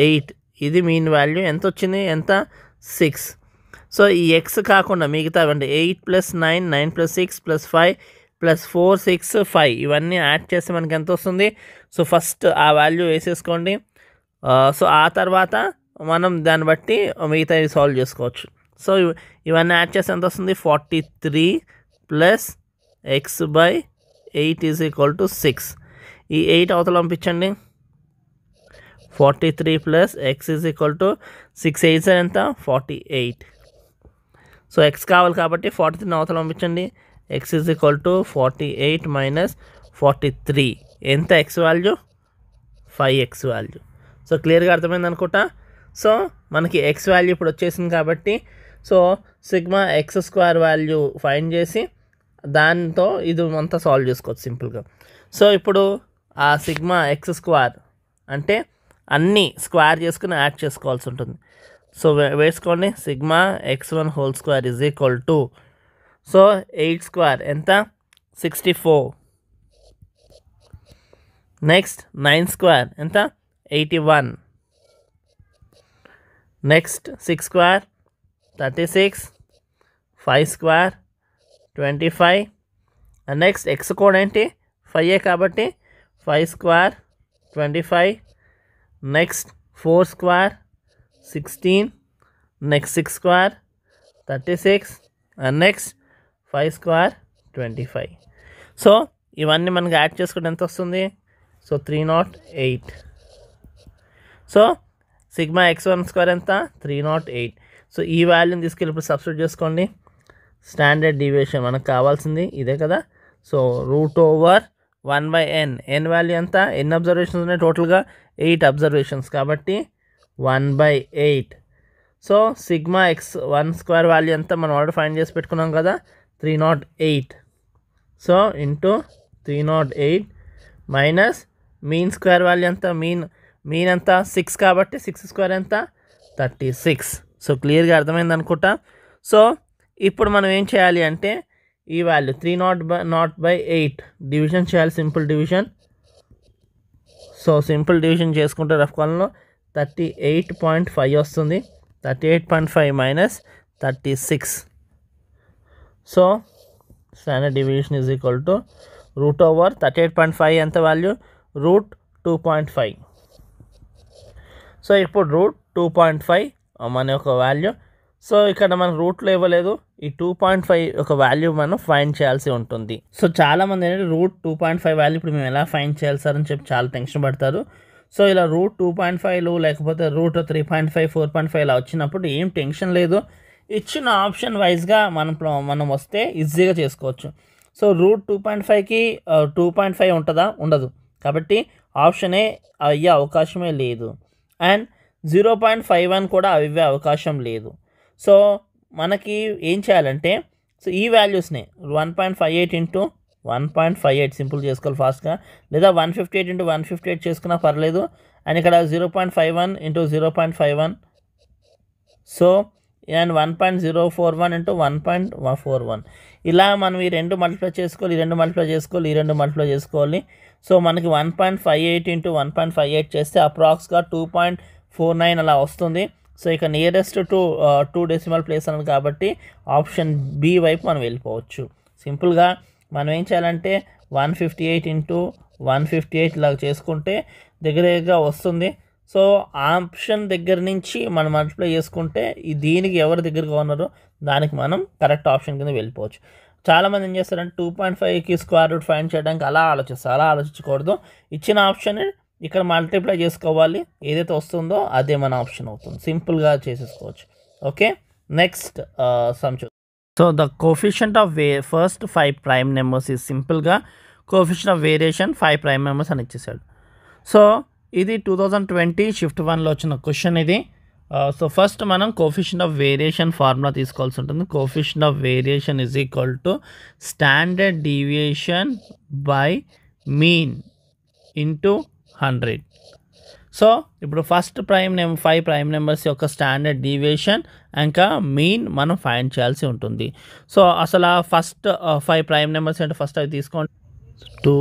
eight ఇది మీన్ వాల్యూ ఎంత వచ్చింది ఎంత సిక్స్ సో ఈ x కాకుండా మిగతా eight plus nine nine plus six plus five plus four six five ఇవన్నీ add చేస్తే మనకి ఎంత వస్తుంది సో ఫస్ట్ ఆ వాల్యూ వేసేసుకోండి సో ఆ తర్వాత మనం దాన్ని బట్టి మిగతా సాల్వ్ చేసుకోవచ్చు సో ఇవన్నీ యాడ్ చేస్తే ఎంత వస్తుంది forty three plus x by eight is equal to six ఈ ఎయిట్ అవతల పంపించండి forty three plus x is equal to six eights ఎంత ఫార్టీ ఎయిట్ సో ఎక్స్ కావాలి కాబట్టి ఫార్టీ త్రీని అవతల పంపించండి x is equal to forty eight minus forty three ఎంత x value five x value so క్లియర్గా అర్థమైంది అనుకుంటా సో మనకి ఎక్స్ వాల్యూ ఇప్పుడు వచ్చేసింది కాబట్టి so sigma x square value find చేసి దాంతో ఇది అంతా సాల్వ్ చేసుకోవచ్చు సింపుల్గా సో ఇప్పుడు ఆ సిగ్మా ఎక్స్ స్క్వేర్ అంటే అన్నీ స్క్వేర్ చేసుకుని యాడ్ చేసుకోవాల్సి ఉంటుంది సో వేసుకోండి sigma x one whole square is equal to so eight square ఎంత sixty four next nine square ఎంత eighty one next six square thirty six five square twenty five and next x code ఏంటి five కాబట్టి five square twenty five next four square 16 next 6 square 36 and next five square twenty five so ఇవన్నీ మనకు యాడ్ చేసుకుంటే ఎంత వస్తుంది so three nought eight so sigma x one square ఎంత three nought eight so ఈ వాల్యూని తీసుకెళ్ళి ఇప్పుడు సబ్స్టిట్యూట్ చేసుకోండి స్టాండర్డ్ డివియేషన్ మనకు కావాల్సింది ఇదే కదా so root over one by n n value ఎంత ఎన్ అబ్జర్వేషన్స్ ఉన్నాయి టోటల్గా ఎయిట్ అబ్జర్వేషన్స్ కాబట్టి one by eight so sigma x one square value అంతా మనం ఆర్డర్ ఫైన్ చేసి పెట్టుకున్నాం కదా three nought eight so into three nought eight minus mean square value ఎంత మీన్ మీన్ ఎంత సిక్స్ కాబట్టి సిక్స్ స్క్వేర్ ఎంత థర్టీ సిక్స్ సో క్లియర్గా అర్థమైంది అనుకుంటా సో ఇప్పుడు మనం ఏం చేయాలి అంటే ఈ value three nought by nought by eight division చేయాలి simple division so simple division చేసుకుంటే రఫ్ కాలంలో థర్టీ ఎయిట్ పాయింట్ ఫైవ్ వస్తుంది thirty eight point five minus thirty six so standard division is equal to root over thirty eight point five ఎంత value root two point five so ఇప్పుడు root two point five మన యొక్క value so ఇక్కడ మనం రూట్లో ఇవ్వలేదు ఈ two point five ఒక వాల్యూ మనం ఫైన్ చేయాల్సి ఉంటుంది సో చాలామంది ఏంటంటే root two point five value ఇప్పుడు మేము ఎలా ఫైన్ చేయాలి సార్ అని చెప్పి చాలా టెన్షన్ పడతారు సో ఇలా రూట్ టూ పాయింట్ ఫైవ్లు లేకపోతే root three point five four point five ఇలా వచ్చినప్పుడు ఏం టెన్షన్ లేదు ఇచ్చిన ఆప్షన్ వైజ్గా మనం మనం వస్తే ఈజీగా చేసుకోవచ్చు సో రూట్ టూ పాయింట్ ఫైవ్కి టూ పాయింట్ ఫైవ్ ఉంటుందా ఉండదు కాబట్టి ఆప్షనే అయ్యే అవకాశమే లేదు and zero point five one కూడా అవివే అవకాశం లేదు సో మనకి ఏం చేయాలంటే సో ఈ వాల్యూస్ని one point five eight into one point five eight simple చేసుకోవాలి ఫాస్ట్గా లేదా one fifty eight into one fifty eight చేసుకున్నా పర్లేదు అండ్ ఇక్కడ zero point five one into zero point five one so and one point zero four one into one point four one ఇలా మనం ఈ రెండు మల్టిప్లై చేసుకోవాలి ఈ రెండు మల్టిప్లై చేసుకోవాలి ఈ రెండు మల్టిప్లై చేసుకోవాలి సో మనకి one point five eight into one point five eight చేస్తే అప్రాక్స్గా టూ పాయింట్ ఫోర్ నైన్ అలా వస్తుంది సో ఇక nearest to two decimal place అన్నది కాబట్టి ఆప్షన్ బి వైపు మనం వెళ్ళిపోవచ్చు సింపుల్గా మనం ఏం చేయాలంటే one fifty eight into one fifty eight లాగా చేసుకుంటే దగ్గర దగ్గరగా వస్తుంది సో ఆప్షన్ దగ్గర నుంచి మనం మల్టిప్లై చేసుకుంటే దీనికి ఎవరి దగ్గరగా ఉన్నారో దానికి మనం కరెక్ట్ ఆప్షన్ కింద వెళ్ళిపోవచ్చు చాలామంది ఏం చేస్తారంటే టూ పాయింట్ ఫైవ్కి స్క్వేర్ రూట్ ఫైండ్ చేయడానికి అలా ఆలోచిస్తారు అలా ఆలోచించకూడదు ఇచ్చిన ఆప్షన్ ఇక్కడ మల్టిప్లై చేసుకోవాలి ఏదైతే వస్తుందో అదే మన ఆప్షన్ అవుతుంది సింపుల్గా చేసేసుకోవచ్చు ఓకే నెక్స్ట్ సంచు so the coefficient of way first five prime numbers is సింపుల్గా coefficient of variation five prime numbers అని ఇచ్చేసాడు సో ఇది టూ థౌజండ్ ట్వంటీ షిఫ్ట్ వన్లో వచ్చిన క్వశ్చన్ ఇది సో ఫస్ట్ మనం కోఫిషియంట్ ఆఫ్ వేరియేషన్ ఫార్ములా తీసుకోవాల్సి ఉంటుంది coefficient of variation is equal to standard deviation by mean into hundred so ఇప్పుడు ఫస్ట్ ప్రైమ్ నెం ఫైవ్ ప్రైమ్ నెంబర్స్ యొక్క స్టాండర్డ్ డీవియేషన్ ఇంకా మీన్ మనం ఫైండ్ చేయాల్సి ఉంటుంది సో అసలు ఆ ఫస్ట్ ఫైవ్ ప్రైమ్ నెంబర్స్ అంటే ఫస్ట్ అవి తీసుకోండి two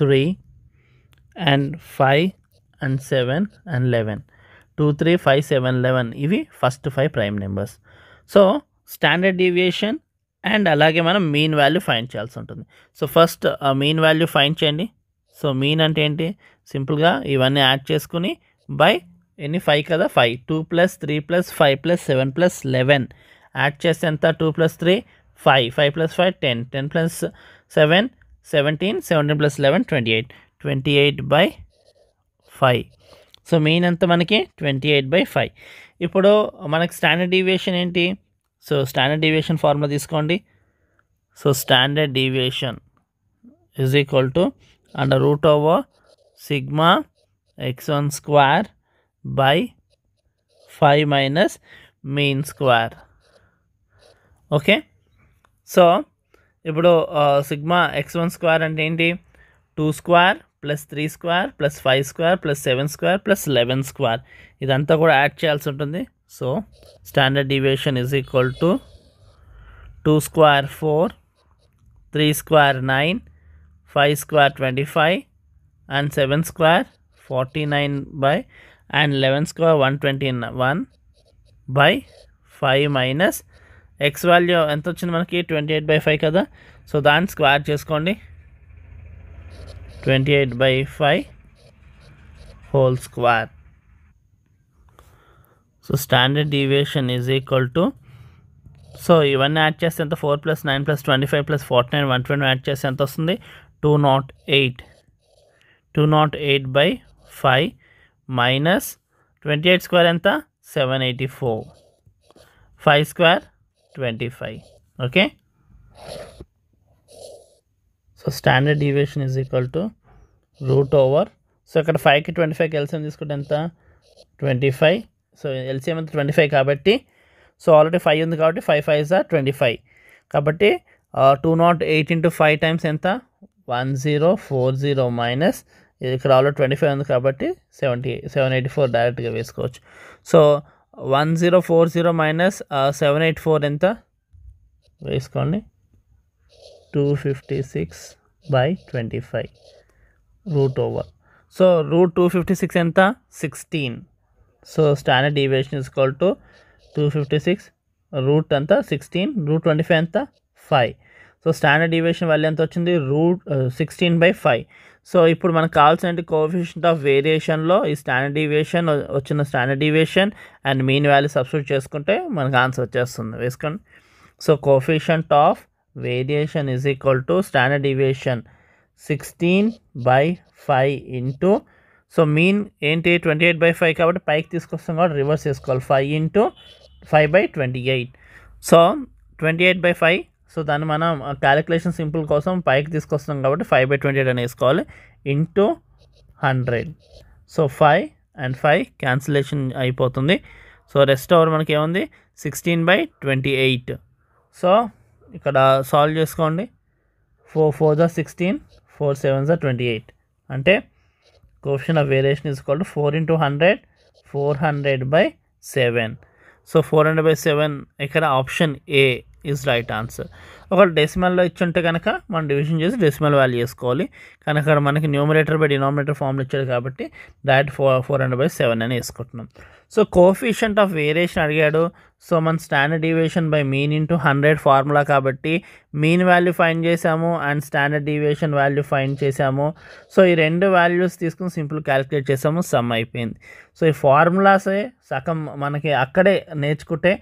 three and five and seven and eleven two three five seven eleven ఇవి first five prime numbers so standard deviation and అలాగే మనం మీన్ వాల్యూ ఫైండ్ చేయాల్సి ఉంటుంది so first mean value find చేయండి so mean అంటే ఏంటి సింపుల్గా ఇవన్నీ యాడ్ చేసుకుని బై ఎన్ని ఫైవ్ కదా five two plus three plus five plus seven plus eleven add చేస్తే ఎంత two plus three five five plus five ten ten plus seven seventeen seventeen plus eleven twenty eight twenty eight by five so mean ఎంత మనకి twenty eight by five ఇప్పుడు మనకి standard deviation ఏంటి so standard deviation formula తీసుకోండి so standard deviation is equal to root over sigma x one square by five minus mean square okay so ఇప్పుడు sigma x one square అంటే ఏంటి two square plus three square plus five square plus seven square plus eleven square ఇదంతా కూడా add చేయాల్సి ఉంటుంది so standard deviation is equal to two square four three square nine five five square twenty and seven square forty nine by and eleven square one twenty one by five minus x value ఎంత వచ్చింది మనకి twenty eight by five కదా so దాన్ని square చేసుకోండి twenty eight by five whole square so standard deviation is equal to so ఇవన్నీ add చేస్తే ఎంత four plus nine plus twenty five plus forty nine one twenty add చేస్తే ఎంత వస్తుంది 208 208 / 5 - 28 square ఎంత 784 5 square 25 okay so standard deviation is equal to root over so ఇక్కడ 5 కి 25 LCM తీసుకుంటే ఎంత 25 సో ఎల్సిఎం ఎంత 25 కాబట్టి సో ఆల్్రెడీ 5 ఉంది కాబట్టి 5 * 5 = 25 కాబట్టి 208 * 5 టైమ్స్ ఎంత one zero four zero minus ఇక్కడ ఆల్రెడీ ట్వంటీ ఫైవ్ ఉంది కాబట్టి సెవెంటీ సెవెన్ ఎయిటీ ఫోర్ డైరెక్ట్గా వేసుకోవచ్చు so one zero four zero minus seven eight four ఎంత వేసుకోండి two fifty six by twenty five root over so root two fifty six ఎంత sixteen so standard deviation is to two fifty six root అంతా sixteen root twenty five ఎంత five so standard deviation value ఎంత వచ్చింది root sixteen by five so ఇప్పుడు మనకు కావాల్సిన coefficient of వేరియేషన్లో ఈ స్టాండర్డ్ డివియేషన్ uh, వచ్చిన standard deviation and mean value substitute చేసుకుంటే మనకు ఆన్సర్ వచ్చేస్తుంది వేసుకోండి so coefficient of variation is equal to standard deviation sixteen by five into so mean ఏంటి ట్వంటీ ఎయిట్ బై ఫైవ్ కాబట్టి పైకి తీసుకొస్తాం కాబట్టి రివర్స్ చేసుకోవాలి five into five by twenty eight so twenty eight by five so దాన్ని మనం calculation simple కోసం పైకి తీసుకొస్తాం కాబట్టి ఫైవ్ బై ట్వంటీ ఎయిట్ అని వేసుకోవాలి into hundred so five and five cancellation అయిపోతుంది సో రెస్ట్ ఓవర్ మనకి ఏముంది sixteen by twenty eight so ఇక్కడ సాల్వ్ చేసుకోండి ఫోర్ ఫోర్ జా సిక్స్టీన్ ఫోర్ సెవెన్ జా ట్వంటీ ఎయిట్ అంటే question of variation is called four into hundred four hundred by seven so four hundred by seven ఇక్కడ option A is right answer ఒకవేళ డెసిమల్లో ఇచ్చుంటే కనుక మనం డివిజన్ చేసి డెసిమల్ వాల్యూ చేసుకోవాలి కానీ అక్కడ మనకి న్యూమరేటర్ బై డినామినేటర్ ఫామ్లు ఇచ్చాడు కాబట్టి that four four hundred by seven అని వేసుకుంటున్నాం సో కోఫిషియంట్ ఆఫ్ వేరియేషన్ అడిగాడు సో మన standard deviation by mean into hundred formula కాబట్టి మీన్ వాల్యూ ఫైన్ చేసాము and standard deviation value find చేసాము సో ఈ రెండు వాల్యూస్ తీసుకుని సింపుల్ క్యాలిక్యులేట్ చేసాము సమ్ అయిపోయింది సో ఈ ఫార్ములాసే సగం మనకి అక్కడే నేర్చుకుంటే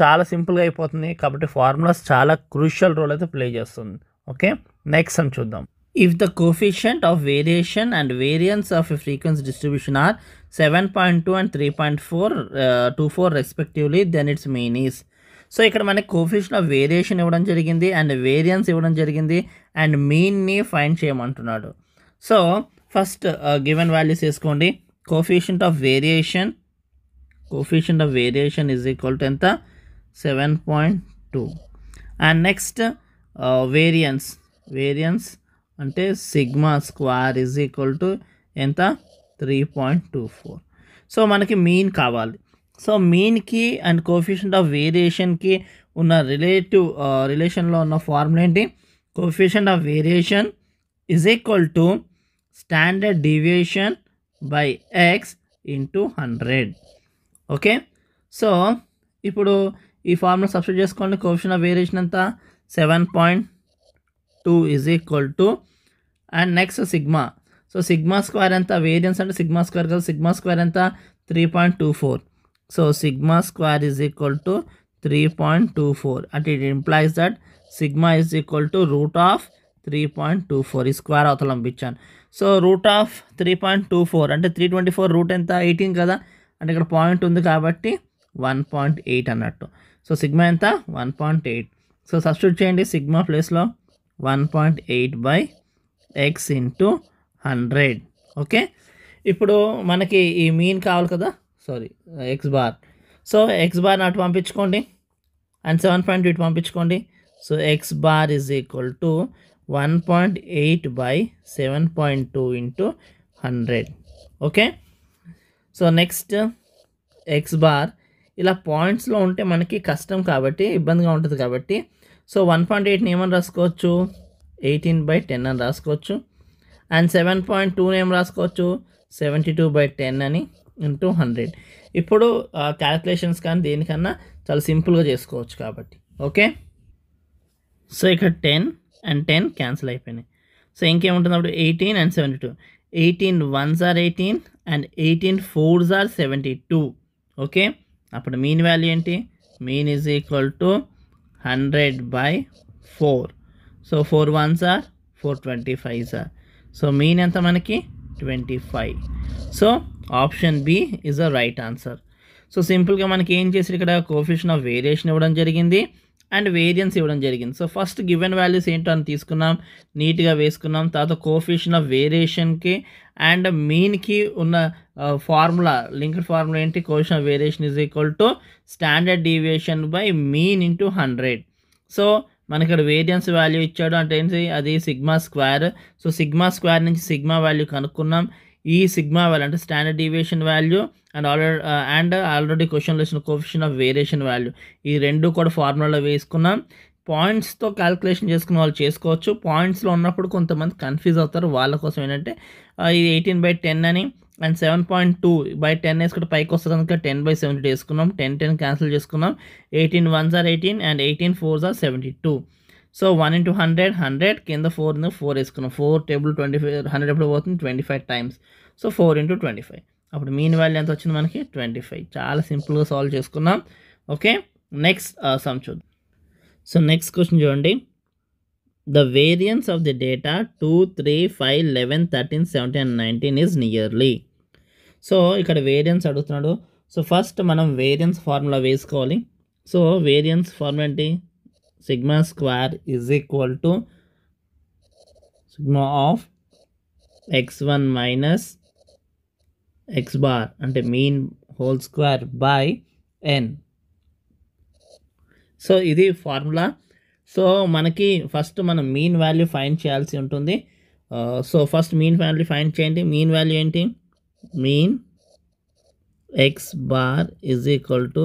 చాలా సింపుల్గా అయిపోతుంది కాబట్టి ఫార్ములాస్ చాలా క్రూషియల్ రోల్ అయితే ప్లే చేస్తుంది ఓకే నెక్స్ట్ అని చూద్దాం if the coefficient of variation and variance of frequency distribution are seven point two and three point four two four respectively then its mean is so ఇక్కడ మనకి కోఫిషియన్ of variation ఇవ్వడం జరిగింది and variance ఇవ్వడం జరిగింది and మీన్ని find చేయమంటున్నాడు so first given values వేసుకోండి coefficient of variation coefficient of variation is equal to ఎంత seven point two and next variance variance అంటే sigma square is equal to ఎంత three point two four so మనకి mean కావాలి so మీన్కి and coefficient of వేరియేషన్కి ఉన్న relative రిలేషన్లో uh, ఉన్న ఫార్ములా ఏంటి coefficient of variation is equal to standard deviation by x into hundred okay so ఇప్పుడు ఈ ఫార్ములా సబ్స్టిట్యూట్ చేసుకోండి క్వశ్చన్ ఆఫ్ వేరియేషన్ అంతా seven point two is equal to and next sigma so sigma square ఎంత variance అంటే sigma square కదా sigma square ఎంత three point two four so sigma square is equal to three point two four అంటే it implies that sigma is equal to root of three point two four ఈ square అవతలంపించాను so root of three point two four అంటే three twenty four root ఎంత eighteen కదా అంటే ఇక్కడ point ఉంది కాబట్టి వన్ పాయింట్ ఎయిట్ అన్నట్టు సో సిగ్మా ఎంత one point eight so substitute చేయండి సిగ్మా ప్లేస్లో one point eight by x into hundred okay ఇప్పుడు మనకి ఈ మీన్ కావాలి కదా sorry x bar so x bar నాటు పంపించుకోండి అండ్ సెవెన్ పాయింట్ ఇటు పంపించుకోండి so x bar is equal to one point eight by seven point two into hundred okay so next x bar ఇలా పాయింట్స్లో ఉంటే మనకి కష్టం కాబట్టి ఇబ్బందిగా ఉంటుంది కాబట్టి సో వన్ పాయింట్ ఎయిట్ని ఏమని రాసుకోవచ్చు ఎయిటీన్ బై టెన్ అని రాసుకోవచ్చు అండ్ సెవెన్ పాయింట్ టూని ఏం రాసుకోవచ్చు సెవెంటీ టూ బై టెన్ అని ఇంటూ హండ్రెడ్ ఇప్పుడు క్యాలిక్యులేషన్స్ కానీ దేనికన్నా చాలా సింపుల్గా చేసుకోవచ్చు కాబట్టి ఓకే సో ఇక్కడ టెన్ అండ్ టెన్ క్యాన్సిల్ అయిపోయినాయి సో ఇంకేముంటుంది అప్పుడు eighteen and seventy two eighteen ones are eighteen and eighteen fours are seventy two okay అప్పుడు మీన్ వాల్యూ ఏంటి mean is equal to hundred by four so four ones are four twenty five sir so mean ఎంత మనకి twenty five so option B is a right answer so సింపుల్గా మనకి ఏం చేసారు ఇక్కడ coefficient of variation ఇవ్వడం జరిగింది అండ్ వేరియన్స్ ఇవ్వడం జరిగింది సో ఫస్ట్ గివెన్ వాల్యూస్ ఏంటో అని తీసుకున్నాం నీట్గా వేసుకున్నాం తర్వాత కోఫిషన్ ఆఫ్ వేరియేషన్కి అండ్ మీన్కి ఉన్న ఫార్ములా లింక్డ్ ఫార్ములా ఏంటి question variation is equal to standard deviation by mean into hundred so మనకి ఇక్కడ వేరియన్స్ వాల్యూ ఇచ్చాడు అంటే ఏంటి అది sigma square so sigma square నుంచి సిగ్మా వాల్యూ కనుక్కున్నాం ఈ సిగ్మా వాల్యూ అంటే standard deviation value and already and already క్వశ్చన్లో ఇచ్చిన కోఫిషన్ ఆఫ్ వేరియేషన్ వాల్యూ ఈ రెండు కూడా ఫార్ములాలో వేసుకున్నాం పాయింట్స్తో క్యాల్కులేషన్ చేసుకున్న వాళ్ళు చేసుకోవచ్చు పాయింట్స్లో ఉన్నప్పుడు కొంతమంది కన్ఫ్యూజ్ అవుతారు వాళ్ళ కోసం ఏంటంటే ఇది ఎయిటీన్ బై టెన్ అని and seven point two by ten వేసుకుంటే పైకి వస్తుంది కనుక టెన్ బై సెవెంటీ వేసుకున్నాం టెన్ టెన్ క్యాన్సిల్ చేసుకున్నాం eighteen ones are eighteen and eighteen fours are seventy two so one into hundred hundred కింద ఫోర్ ఫోర్ వేసుకున్నాం four table twenty five hundred ఎప్పుడు పోతుంది twenty five times so four into twenty five అప్పుడు mean value ఎంత వచ్చింది మనకి twenty five చాలా సింపుల్గా సాల్వ్ చేసుకున్నాం ఓకే నెక్స్ట్ సమ్ చూద్దాం సో నెక్స్ట్ క్వశ్చన్ చూడండి the variance of the data two three five eleven thirteen seventeen and nineteen is nearly so ఇక్కడ వేరియన్స్ అడుగుతున్నాడు సో ఫస్ట్ మనం వేరియన్స్ ఫార్ములా వేసుకోవాలి సో వేరియన్స్ ఫార్ములా ఏంటి sigma square is equal to sigma of x one minus x bar అంటే mean whole square by n so ఇది formula so మనకి first మనం mean value find చేయాల్సి ఉంటుంది so first mean value find చేయండి mean value ఏంటి mean x bar is equal to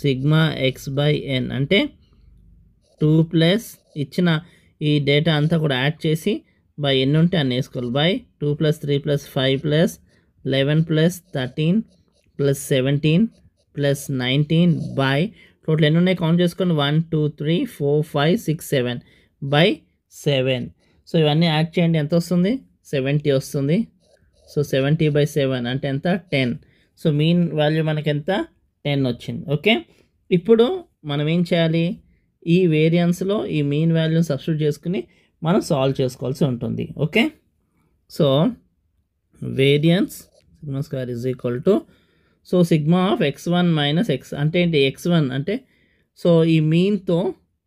sigma x by ఎన్ అంటే two plus ఇచ్చిన ఈ డేటా అంతా కూడా యాడ్ చేసి బై ఎన్ని ఉంటే అన్ని వేసుకోవాలి by two plus three plus five plus eleven plus thirteen plus seventeen plus nineteen by total ఎన్ని ఉన్నాయి కౌంట్ చేసుకోండి one two three four five six seven by seven so ఇవన్నీ యాడ్ చేయండి ఎంత వస్తుంది సెవెంటీ వస్తుంది సో సెవెంటీ బై సెవెన్ అంటే ఎంత టెన్ సో మీన్ వాల్యూ మనకి ఎంత టెన్ వచ్చింది ఓకే ఇప్పుడు మనం ఏం చేయాలి ఈ వేరియన్స్లో ఈ మీన్ వాల్యూని సబ్స్టిట్యూట్ చేసుకుని మనం సాల్వ్ చేసుకోవాల్సి ఉంటుంది okay so variance sigma is equal to so sigma of x one minus x అంటే ఏంటి ఎక్స్ వన్ అంటే సో ఈ మీన్తో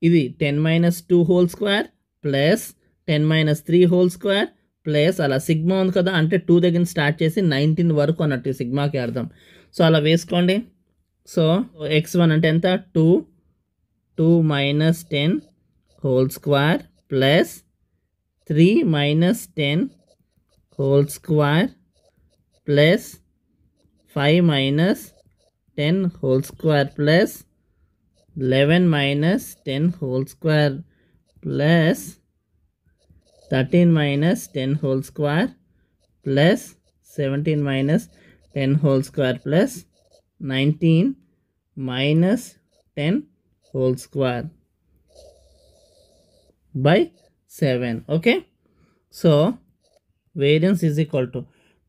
ఇది ten minus two whole square plus ten minus three whole square plus అలా సిగ్మా ఉంది కదా అంటే టూ దగ్గర స్టార్ట్ చేసి నైన్టీన్ వరకు అన్నట్టు సిగ్మాకి అర్థం సో అలా వేసుకోండి సో ఎక్స్ వన్ అంటే ఎంత two two minus ten whole square plus three minus ten whole square plus 5 minus 10 whole square plus 11 minus 10 whole square plus 13 minus 10 whole square plus 17 minus 10 whole square plus 19 minus 10 whole square by 7 okay so variance is equal to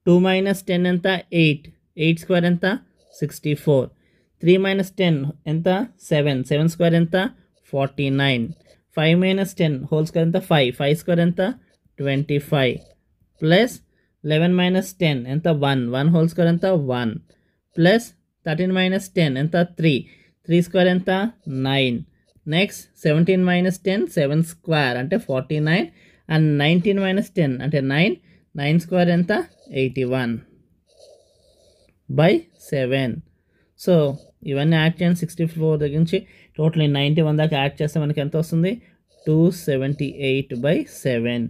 2 minus 10 and the 8 8 square ఎంత 64 3 - 10 ఎంత 7 7 square ఎంత 49 5 - 10 whole square ఎంత 5 5 square ఎంత 25 plus 11 - 10 ఎంత 1 1 whole square ఎంత 1 plus 13 - 10 ఎంత 3 3 square ఎంత 9 next 17 - 10 7 square అంటే 49 అండ్ 19 - 10 అంటే 9 9 స్క్వేర్ ఎంత 81 బై సెవెన్ సో ఇవన్నీ యాడ్ చేయండి సిక్స్టీ ఫోర్ దగ్గర నుంచి టోటల్ నైంటీ వన్ దాకా యాడ్ చేస్తే మనకి ఎంత వస్తుంది two seventy eight by seven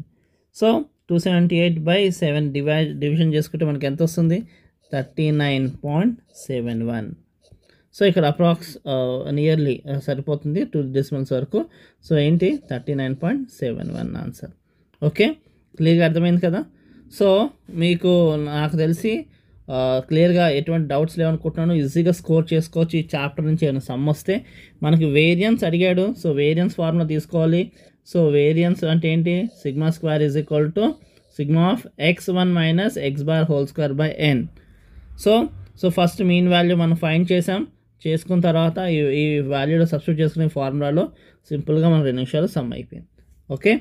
so two seventy eight by seven divide division చేసుకుంటే మనకి ఎంత వస్తుంది thirty nine point seven one so ఇక్కడ అప్రాక్స్ నియర్లీ uh, uh, సరిపోతుంది టూ డెసిమల్స్ వరకు సో ఏంటి thirty nine point seven one answer okay క్లియర్గా అర్థమైంది కదా సో మీకు నాకు తెలిసి క్లియర్గా ఎటువంటి డౌట్స్ లేవనుకుంటున్నాను ఈజీగా స్కోర్ చేసుకోవచ్చు ఈ చాప్టర్ నుంచి ఏమైనా సమ్ వస్తే మనకి వేరియన్స్ అడిగాడు సో వేరియన్స్ ఫార్ములా తీసుకోవాలి సో వేరియన్స్ అంటే ఏంటి sigma square is equal to sigma of x one minus x bar whole square by n so so first mean value మనం ఫైన్ చేసాం చేసుకున్న తర్వాత ఈ ఈ వాల్యూలో సబ్స్టిట్యూట్ చేసుకునే ఫార్ములాలో సింపుల్గా మనం రెండు నిమిషాలు సమ్ అయిపోయింది ఓకే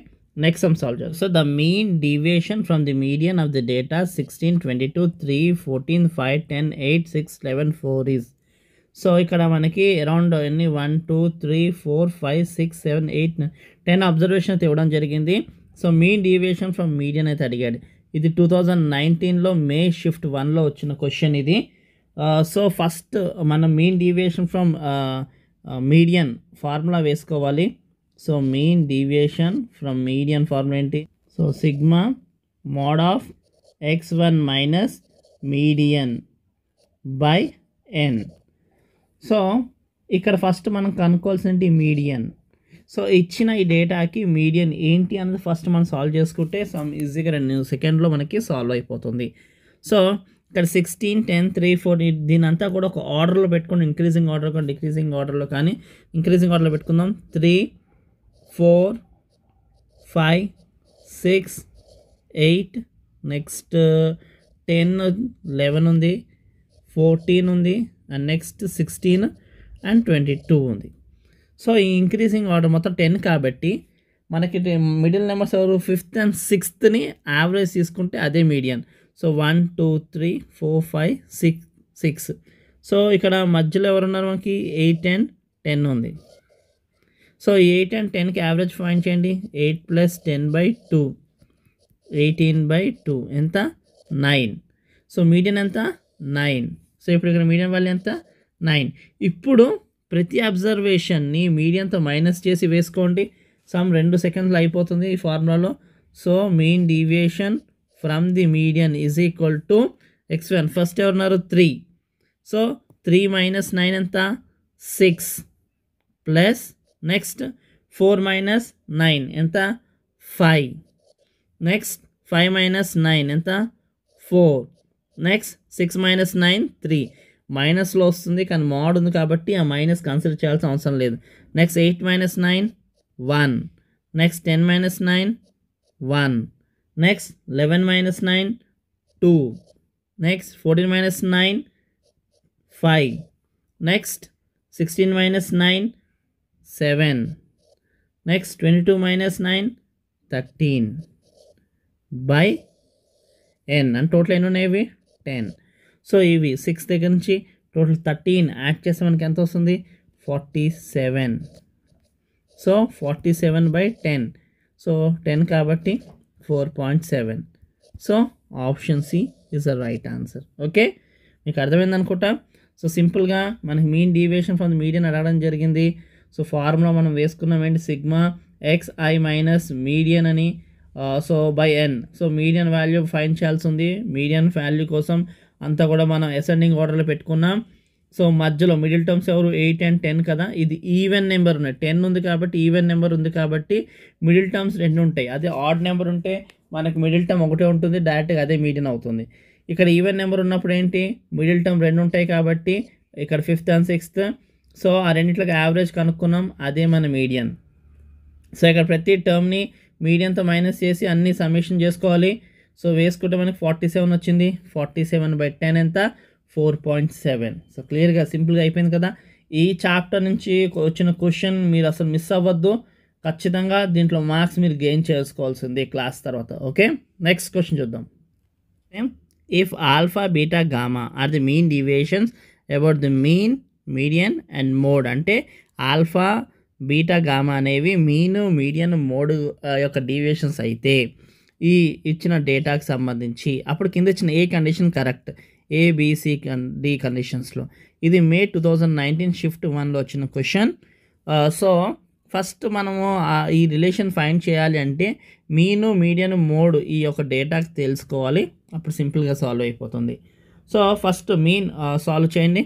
నెక్స్ట్ సాల్వ్ చేస్తాం so the main deviation from the median of the data sixteen twenty two three fourteen five ten eight six eleven four is so ఇక్కడ మనకి అరౌండ్ ఎన్ని one two three four five six seven eight ten observation అయితే ఇవ్వడం జరిగింది so mean deviation from median అయితే అడిగాడు ఇది two thousand నైన్టీన్లో మే షిఫ్ట్ వన్లో వచ్చిన క్వశ్చన్ ఇది సో ఫస్ట్ మనం mean deviation from median formula వేసుకోవాలి so mean deviation from median formula ఏంటి so sigma mod of x one minus median by n so ఇక్కడ ఫస్ట్ మనం కనుక్కోవాల్సింది మీడియన్ సో ఇచ్చిన ఈ డేటాకి మీడియన్ ఏంటి అనేది ఫస్ట్ మనం సాల్వ్ చేసుకుంటే సమ్ ఈజీగా రెండు సెకండ్లో మనకి సాల్వ్ అయిపోతుంది సో ఇక్కడ సిక్స్టీన్ టెన్ త్రీ ఫోర్ దీని అంతా కూడా ఒక ఆర్డర్లో పెట్టుకుని ఇంక్రీజింగ్ ఆర్డర్ కానీ డిక్రీజింగ్ ఆర్డర్లో కానీ ఇంక్రీజింగ్ ఆర్డర్లో పెట్టుకుందాం three four five six eight next ten eleven ఉంది ఫోర్టీన్ ఉంది and next sixteen and twenty two ఉంది సో ఈ ఇంక్రీజింగ్ ఆర్డర్ మొత్తం టెన్ కాబట్టి మనకి మిడిల్ నెంబర్స్ ఎవరు ఫిఫ్త్ అండ్ సిక్స్త్ని యావరేజ్ తీసుకుంటే అదే median so one two three four five six six so ఇక్కడ మధ్యలో ఎవరున్నారు మనకి ఎయిట్ అండ్ టెన్ ఉంది సో ఎయిట్ అండ్ టెన్కి యావరేజ్ ఫైండ్ చేయండి eight plus ten by two eighteen by two ఎంత నైన్ సో మీడియన్ ఎంత నైన్ సో ఇప్పుడు ఇక్కడ మీడియం వాళ్ళు ఎంత నైన్ ఇప్పుడు ప్రతి అబ్జర్వేషన్ని మీడియంతో మైనస్ చేసి వేసుకోండి సమ్ రెండు సెకండ్లు అయిపోతుంది ఈ ఫార్ములాలో so main deviation from the median is equal to x one first ఎవరున్నారు three so three minus nine ఎంత six plus next four minus nine ఎంత five next five minus nine ఎంత four next six minus nine three మైనస్లో వస్తుంది కానీ mode ఉంది కాబట్టి ఆ మైనస్ కన్సిడర్ చేయాల్సిన అవసరం లేదు next eight minus nine one next ten minus nine one next eleven minus nine two next fourteen minus nine five next sixteen minus nine seven next twenty two minus nine thirteen by n and total ఎన్ని ఉన్నాయి ఇవి ten so ఇవి six దగ్గర నుంచి total thirteen add చేస్తే మనకి ఎంత వస్తుంది forty seven so forty seven by ten so ten కాబట్టి four point seven so option C is a right answer okay మీకు అర్థమైంది అనుకుంటా సో సింపుల్గా మనకి మీన్ డీవియేషన్ ఫ్రమ్ మీడియన్ అడగడం జరిగింది సో ఫార్ములా మనం వేసుకున్నాం ఏంటి sigma x i minus median అని so by n so median value find చేయాల్సి ఉంది మీడియన్ వాల్యూ కోసం అంతా కూడా మనం అసెండింగ్ ఆర్డర్లో పెట్టుకున్నాం సో మధ్యలో మిడిల్ టర్మ్స్ ఎవరు ఎయిట్ అండ్ టెన్ కదా ఇది ఈవెన్ నెంబర్ ఉన్నాయి టెన్ ఉంది కాబట్టి ఈవెన్ నెంబర్ ఉంది కాబట్టి మిడిల్ టర్మ్స్ రెండు ఉంటాయి అదే ఆడ్ నెంబర్ ఉంటే మనకు మిడిల్ టర్మ్ ఒకటే ఉంటుంది డైరెక్ట్గా అదే మీడియన్ అవుతుంది ఇక్కడ ఈవెన్ నెంబర్ ఉన్నప్పుడు ఏంటి మిడిల్ టర్మ్ రెండు ఉంటాయి కాబట్టి ఇక్కడ ఫిఫ్త్ అండ్ సిక్స్త్ సో ఆ రెండింటికి యావరేజ్ కనుక్కున్నాం అదే మన మీడియన్ సో ఇక్కడ ప్రతి టర్మ్ని మీడియంతో మైనస్ చేసి అన్నీ సమ్మిషన్ చేసుకోవాలి సో వేసుకుంటే మనకి ఫార్టీ సెవెన్ వచ్చింది ఫార్టీ సెవెన్ బై టెన్ ఎంత ఫోర్ పాయింట్ సెవెన్ సో క్లియర్గా సింపుల్గా అయిపోయింది కదా ఈ చాప్టర్ నుంచి వచ్చిన క్వశ్చన్ మీరు అసలు మిస్ అవ్వద్దు ఖచ్చితంగా దీంట్లో మార్క్స్ మీరు గెయిన్ చేసుకోవాల్సింది క్లాస్ తర్వాత ఓకే నెక్స్ట్ క్వశ్చన్ చూద్దాం if alpha beta gamma are the main deviations about the main median and mode అంటే ఆల్ఫా బీటా గామా అనేవి మీను మీడియన్ మోడ్ యొక్క డీవియేషన్స్ అయితే ఈ ఇచ్చిన డేటాకి సంబంధించి అప్పుడు కింద ఇచ్చిన ఏ కండిషన్ కరెక్ట్ ఏబిసి డి కండిషన్స్లో ఇది May two thousand nineteen shift వన్లో వచ్చిన క్వశ్చన్ సో ఫస్ట్ మనము ఈ రిలేషన్ ఫైండ్ చేయాలి అంటే మీను మీడియన్ మోడ్ ఈ యొక్క డేటాకి తెలుసుకోవాలి అప్పుడు సింపుల్గా సాల్వ్ అయిపోతుంది సో ఫస్ట్ మీన్ సాల్వ్ చేయండి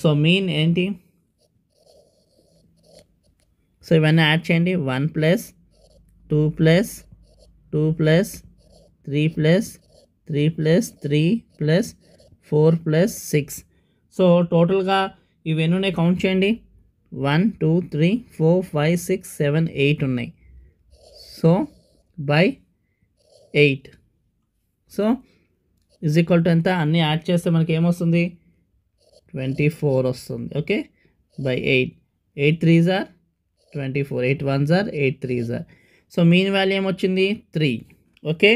సో uh, మీన్ ఏంటి సో ఇవన్నీ యాడ్ చేయండి one plus two plus two plus three plus three plus three plus four plus six so టోటల్గా ఇవన్నీ ఉన్నాయి కౌంట్ చేయండి one two three four five six seven eight ఉన్నాయి so by eight so is equal to ఎంత అన్నీ add చేస్తే మనకి ఏమొస్తుంది ట్వంటీ ఫోర్ వస్తుంది okay by eight eight three are twenty four eight one are eight three are so mean value ఏమొచ్చింది three okay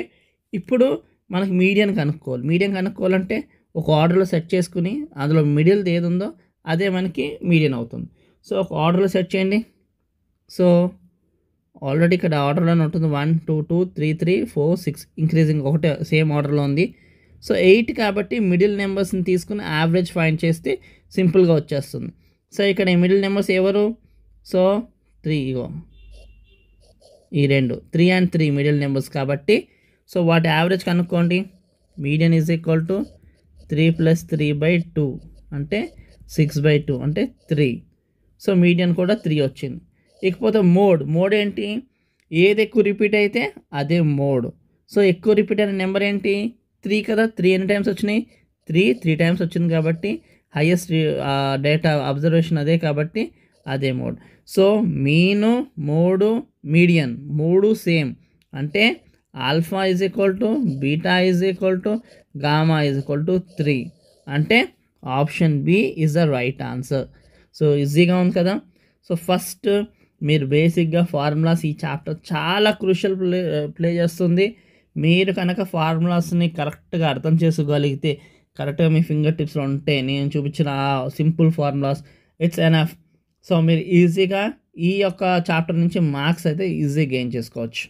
ఇప్పుడు మనకి మీడియం కనుక్కోవాలి మీడియం కనుక్కోవాలంటే ఒక ఆర్డర్లో సెట్ చేసుకుని అందులో మిడిల్ది ఏది ఉందో అదే మనకి మీడియం అవుతుంది సో ఒక ఆర్డర్లో సెట్ చేయండి సో ఆల్రెడీ ఇక్కడ ఆర్డర్లోనే ఉంటుంది one two two three three four six increasing ఒకటే సేమ్ ఆర్డర్లో ఉంది సో ఎయిట్ కాబట్టి మిడిల్ నెంబర్స్ని తీసుకుని యావరేజ్ ఫైండ్ చేస్తే సింపుల్గా వచ్చేస్తుంది సో ఇక్కడ ఈ మిడిల్ నెంబర్స్ ఎవరు సో త్రీ ఇగో ఈ రెండు three and three middle numbers కాబట్టి సో వాటి యావరేజ్ కనుక్కోండి median is equal to three plus three by two అంటే సిక్స్ బై టూ అంటే త్రీ సో మీడియన్ కూడా త్రీ వచ్చింది ఇకపోతే మోడ్ మోడ్ ఏంటి ఏది ఎక్కువ రిపీట్ అయితే అదే మోడ్ సో ఎక్కువ రిపీట్ అయిన నెంబర్ ఏంటి త్రీ కదా త్రీ ఎన్ని టైమ్స్ వచ్చినాయి త్రీ త్రీ టైమ్స్ వచ్చింది కాబట్టి హయ్యెస్ట్ డేటా అబ్జర్వేషన్ అదే కాబట్టి అదే మోడ్ సో మీను మూడు మీడియన్ మూడు సేమ్ అంటే alpha is equal to beta is equal to gamma is equal to three అంటే option B is the right answer so ఈజీగా ఉంది కదా సో ఫస్ట్ మీరు బేసిక్గా ఫార్ములాస్ ఈ చాప్టర్ చాలా క్రూషియల్ ప్లే ప్లే చేస్తుంది మీరు కనుక ఫార్ములాస్ని కరెక్ట్గా అర్థం చేసుకోగలిగితే కరెక్ట్గా మీ ఫింగర్ టిప్స్లో ఉంటే నేను చూపించిన ఆ simple formulas it's enough so మీరు ఈజీగా ఈ యొక్క చాప్టర్ నుంచి మార్క్స్ అయితే ఈజీ గెయిన్ చేసుకోవచ్చు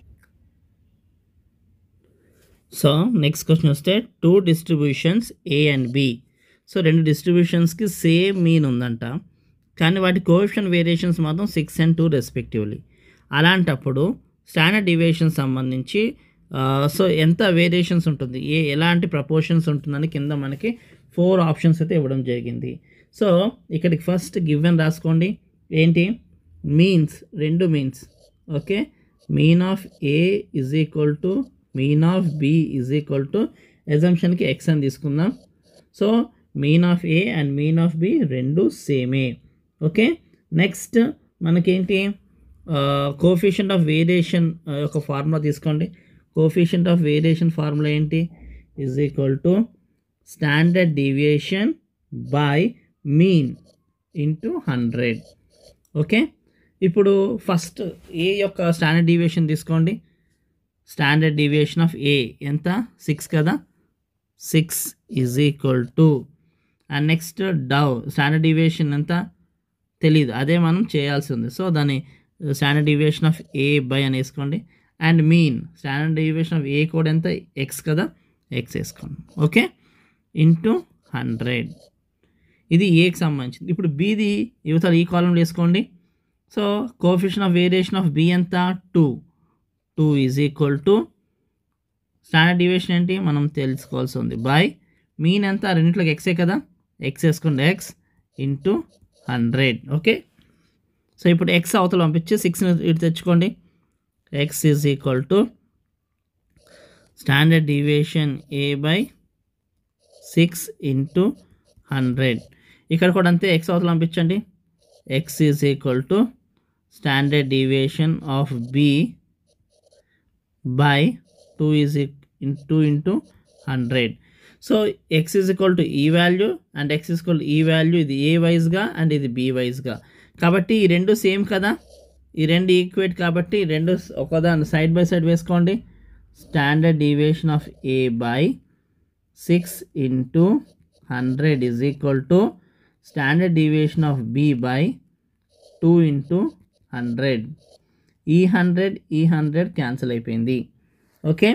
సో నెక్స్ట్ క్వశ్చన్ వస్తే two distributions A and B so రెండు డిస్ట్రిబ్యూషన్స్కి సేమ్ మీన్ ఉందంట కానీ వాటి కోవిషన్ వేరియేషన్స్ మాత్రం సిక్స్ అండ్ టూ రెస్పెక్టివ్లీ అలాంటప్పుడు స్టాండర్డ్ డివియేషన్ సంబంధించి సో ఎంత వేరియేషన్స్ ఉంటుంది ఏ ఎలాంటి ప్రపోర్షన్స్ ఉంటుందని కింద మనకి ఫోర్ ఆప్షన్స్ అయితే ఇవ్వడం జరిగింది సో ఇక్కడికి ఫస్ట్ గివ్ అని రాసుకోండి ఏంటి మీన్స్ రెండు means okay mean of A is equal to mean of B is equal to ఎజంప్షన్కి ఎక్స్ అని తీసుకుందాం so mean of A and mean of B రెండు సేమే ఓకే నెక్స్ట్ మనకేంటి కోఫిషియంట్ ఆఫ్ వేరియేషన్ యొక్క ఫార్ములా తీసుకోండి కోఫిషియంట్ ఆఫ్ వేరియేషన్ ఫార్ములా ఏంటి is equal to standard deviation by mean into hundred okay ఇప్పుడు ఫస్ట్ ఏ యొక్క స్టాండర్డ్ డీవియేషన్ తీసుకోండి standard deviation of A ఎంత సిక్స్ కదా six is equal to and next డవ్ standard deviation ఎంత తెలీదు అదే మనం చేయాల్సి ఉంది సో దాన్ని standard deviation of A by అని వేసుకోండి and mean standard derivation of A కోడ్ ఎంత ఎక్స్ కదా ఎక్స్ వేసుకోండి ఓకే ఇంటూ హండ్రెడ్ ఇది ఏకి సంబంధించింది ఇప్పుడు బీది యువతలు ఈ కాలంలో వేసుకోండి so coefficient of variation of B ఎంత two two is equal to standard division ఏంటి మనం తెలుసుకోవాల్సి ఉంది బాయ్ మీన్ ఎంత రెండింటిలోకి ఎక్సే కదా ఎక్స్ వేసుకోండి x into hundred okay so ఇప్పుడు ఎక్స్ అవతల పంపించి సిక్స్ని ఇటు తెచ్చుకోండి x is equal to standard deviation a by 6 into 100 ఇక్కడ కూడా అంతే ఎక్స్ అవతల పంపించండి x is equal to standard deviation of B by two is two into hundred so x is equal to ఈ వాల్యూ అండ్ ఎక్స్ ఈక్వల్ ఈ value ఇది A వైజ్గా and ఇది బి వైజ్గా కాబట్టి ఈ రెండు సేమ్ కదా ఈ రెండు ఈక్వేట్ కాబట్టి రెండు ఒకదాన్ని సైడ్ బై సైడ్ వేసుకోండి standard deviation of A by six into hundred is equal to standard deviation of B by two into hundred ఈ హండ్రెడ్ ఈ హండ్రెడ్ క్యాన్సిల్ అయిపోయింది ఓకే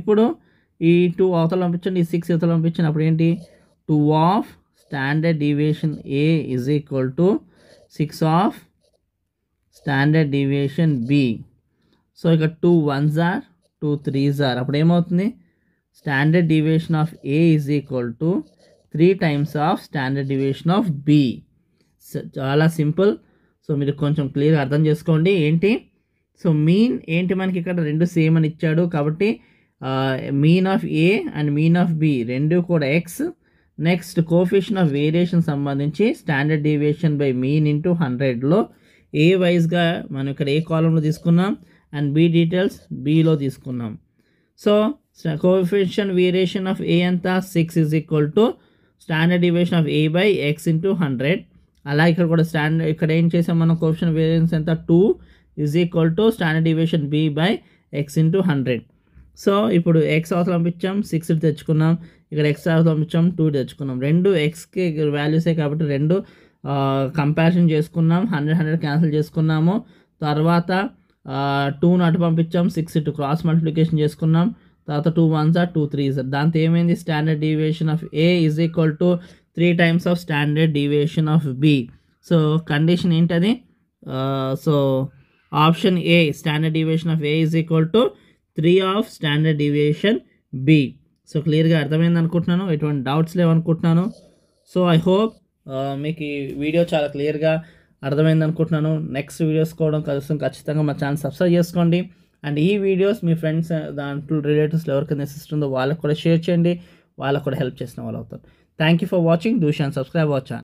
ఇప్పుడు ఈ టూ అవతల పంపించండి ఈ సిక్స్ అవతల పంపించండి అప్పుడు ఏంటి two of standard deviation A is equal to six of standard deviation B so ఇక two ones are two threes are అప్పుడు ఏమవుతుంది standard deviation of A is equal to three times of standard deviation of B చాలా simple so మీరు కొంచెం క్లియర్గా అర్థం చేసుకోండి ఏంటి సో మీన్ ఏంటి మనకి ఇక్కడ రెండు సేమ్ అని ఇచ్చాడు కాబట్టి mean of A and mean of B రెండు కూడా x next coefficient of variation సంబంధించి standard deviation by mean into హండ్రెడ్లో ఏ వైజ్గా మనం ఇక్కడ ఏ కాలంలో తీసుకున్నాం అండ్ బి డీటెయిల్స్ బిలో తీసుకున్నాం so coefficient variation of A అంతా six is equal to standard deviation of A by x into hundred అలా ఇక్కడ కూడా స్టాండర్డ్ ఇక్కడ ఏం చేసాం మనం కోఫిషన్ వేరియన్స్ ఎంత two is equal to standard deviation B by x into hundred so ఇప్పుడు ఎక్స్ అవసరం పంపించాం సిక్స్ తెచ్చుకున్నాం ఇక్కడ ఎక్స్ అవసరం పంపించాం టూ తెచ్చుకున్నాం రెండు ఎక్స్కి వాల్యూసే కాబట్టి రెండు కంపారిజన్ చేసుకున్నాం హండ్రెడ్ హండ్రెడ్ క్యాన్సిల్ చేసుకున్నాము తర్వాత టూ నటు పంపించాం సిక్స్ ఇటు క్రాస్ మల్టిప్లికేషన్ చేసుకున్నాం తర్వాత two ones are two threes దాంతో ఏమైంది standard deviation of A is equal to three times of standard deviation of B so condition ఏంటది so option A standard deviation of A is equal to three of standard deviation B so క్లియర్గా అర్థమైంది అనుకుంటున్నాను ఎటువంటి doubts లేవనుకుంటున్నాను so I hope మీకు ఈ video చాలా క్లియర్గా అర్థమైంది అనుకుంటున్నాను నెక్స్ట్ వీడియోస్ కూడా కలుస్తాం ఖచ్చితంగా మా ఛానల్ సబ్స్క్రైబ్ చేసుకోండి అండ్ ఈ వీడియోస్ మీ ఫ్రెండ్స్ దాంట్లో రిలేటివ్స్ ఎవరికైనా సిస్టర్ ఉందో వాళ్ళకు కూడా షేర్ చేయండి వాళ్ళకు కూడా హెల్ప్ చేసిన వాళ్ళు అవుతారు thank you for watching do షాన్ సబ్స్క్రైబ్ అవర్ ఛానల్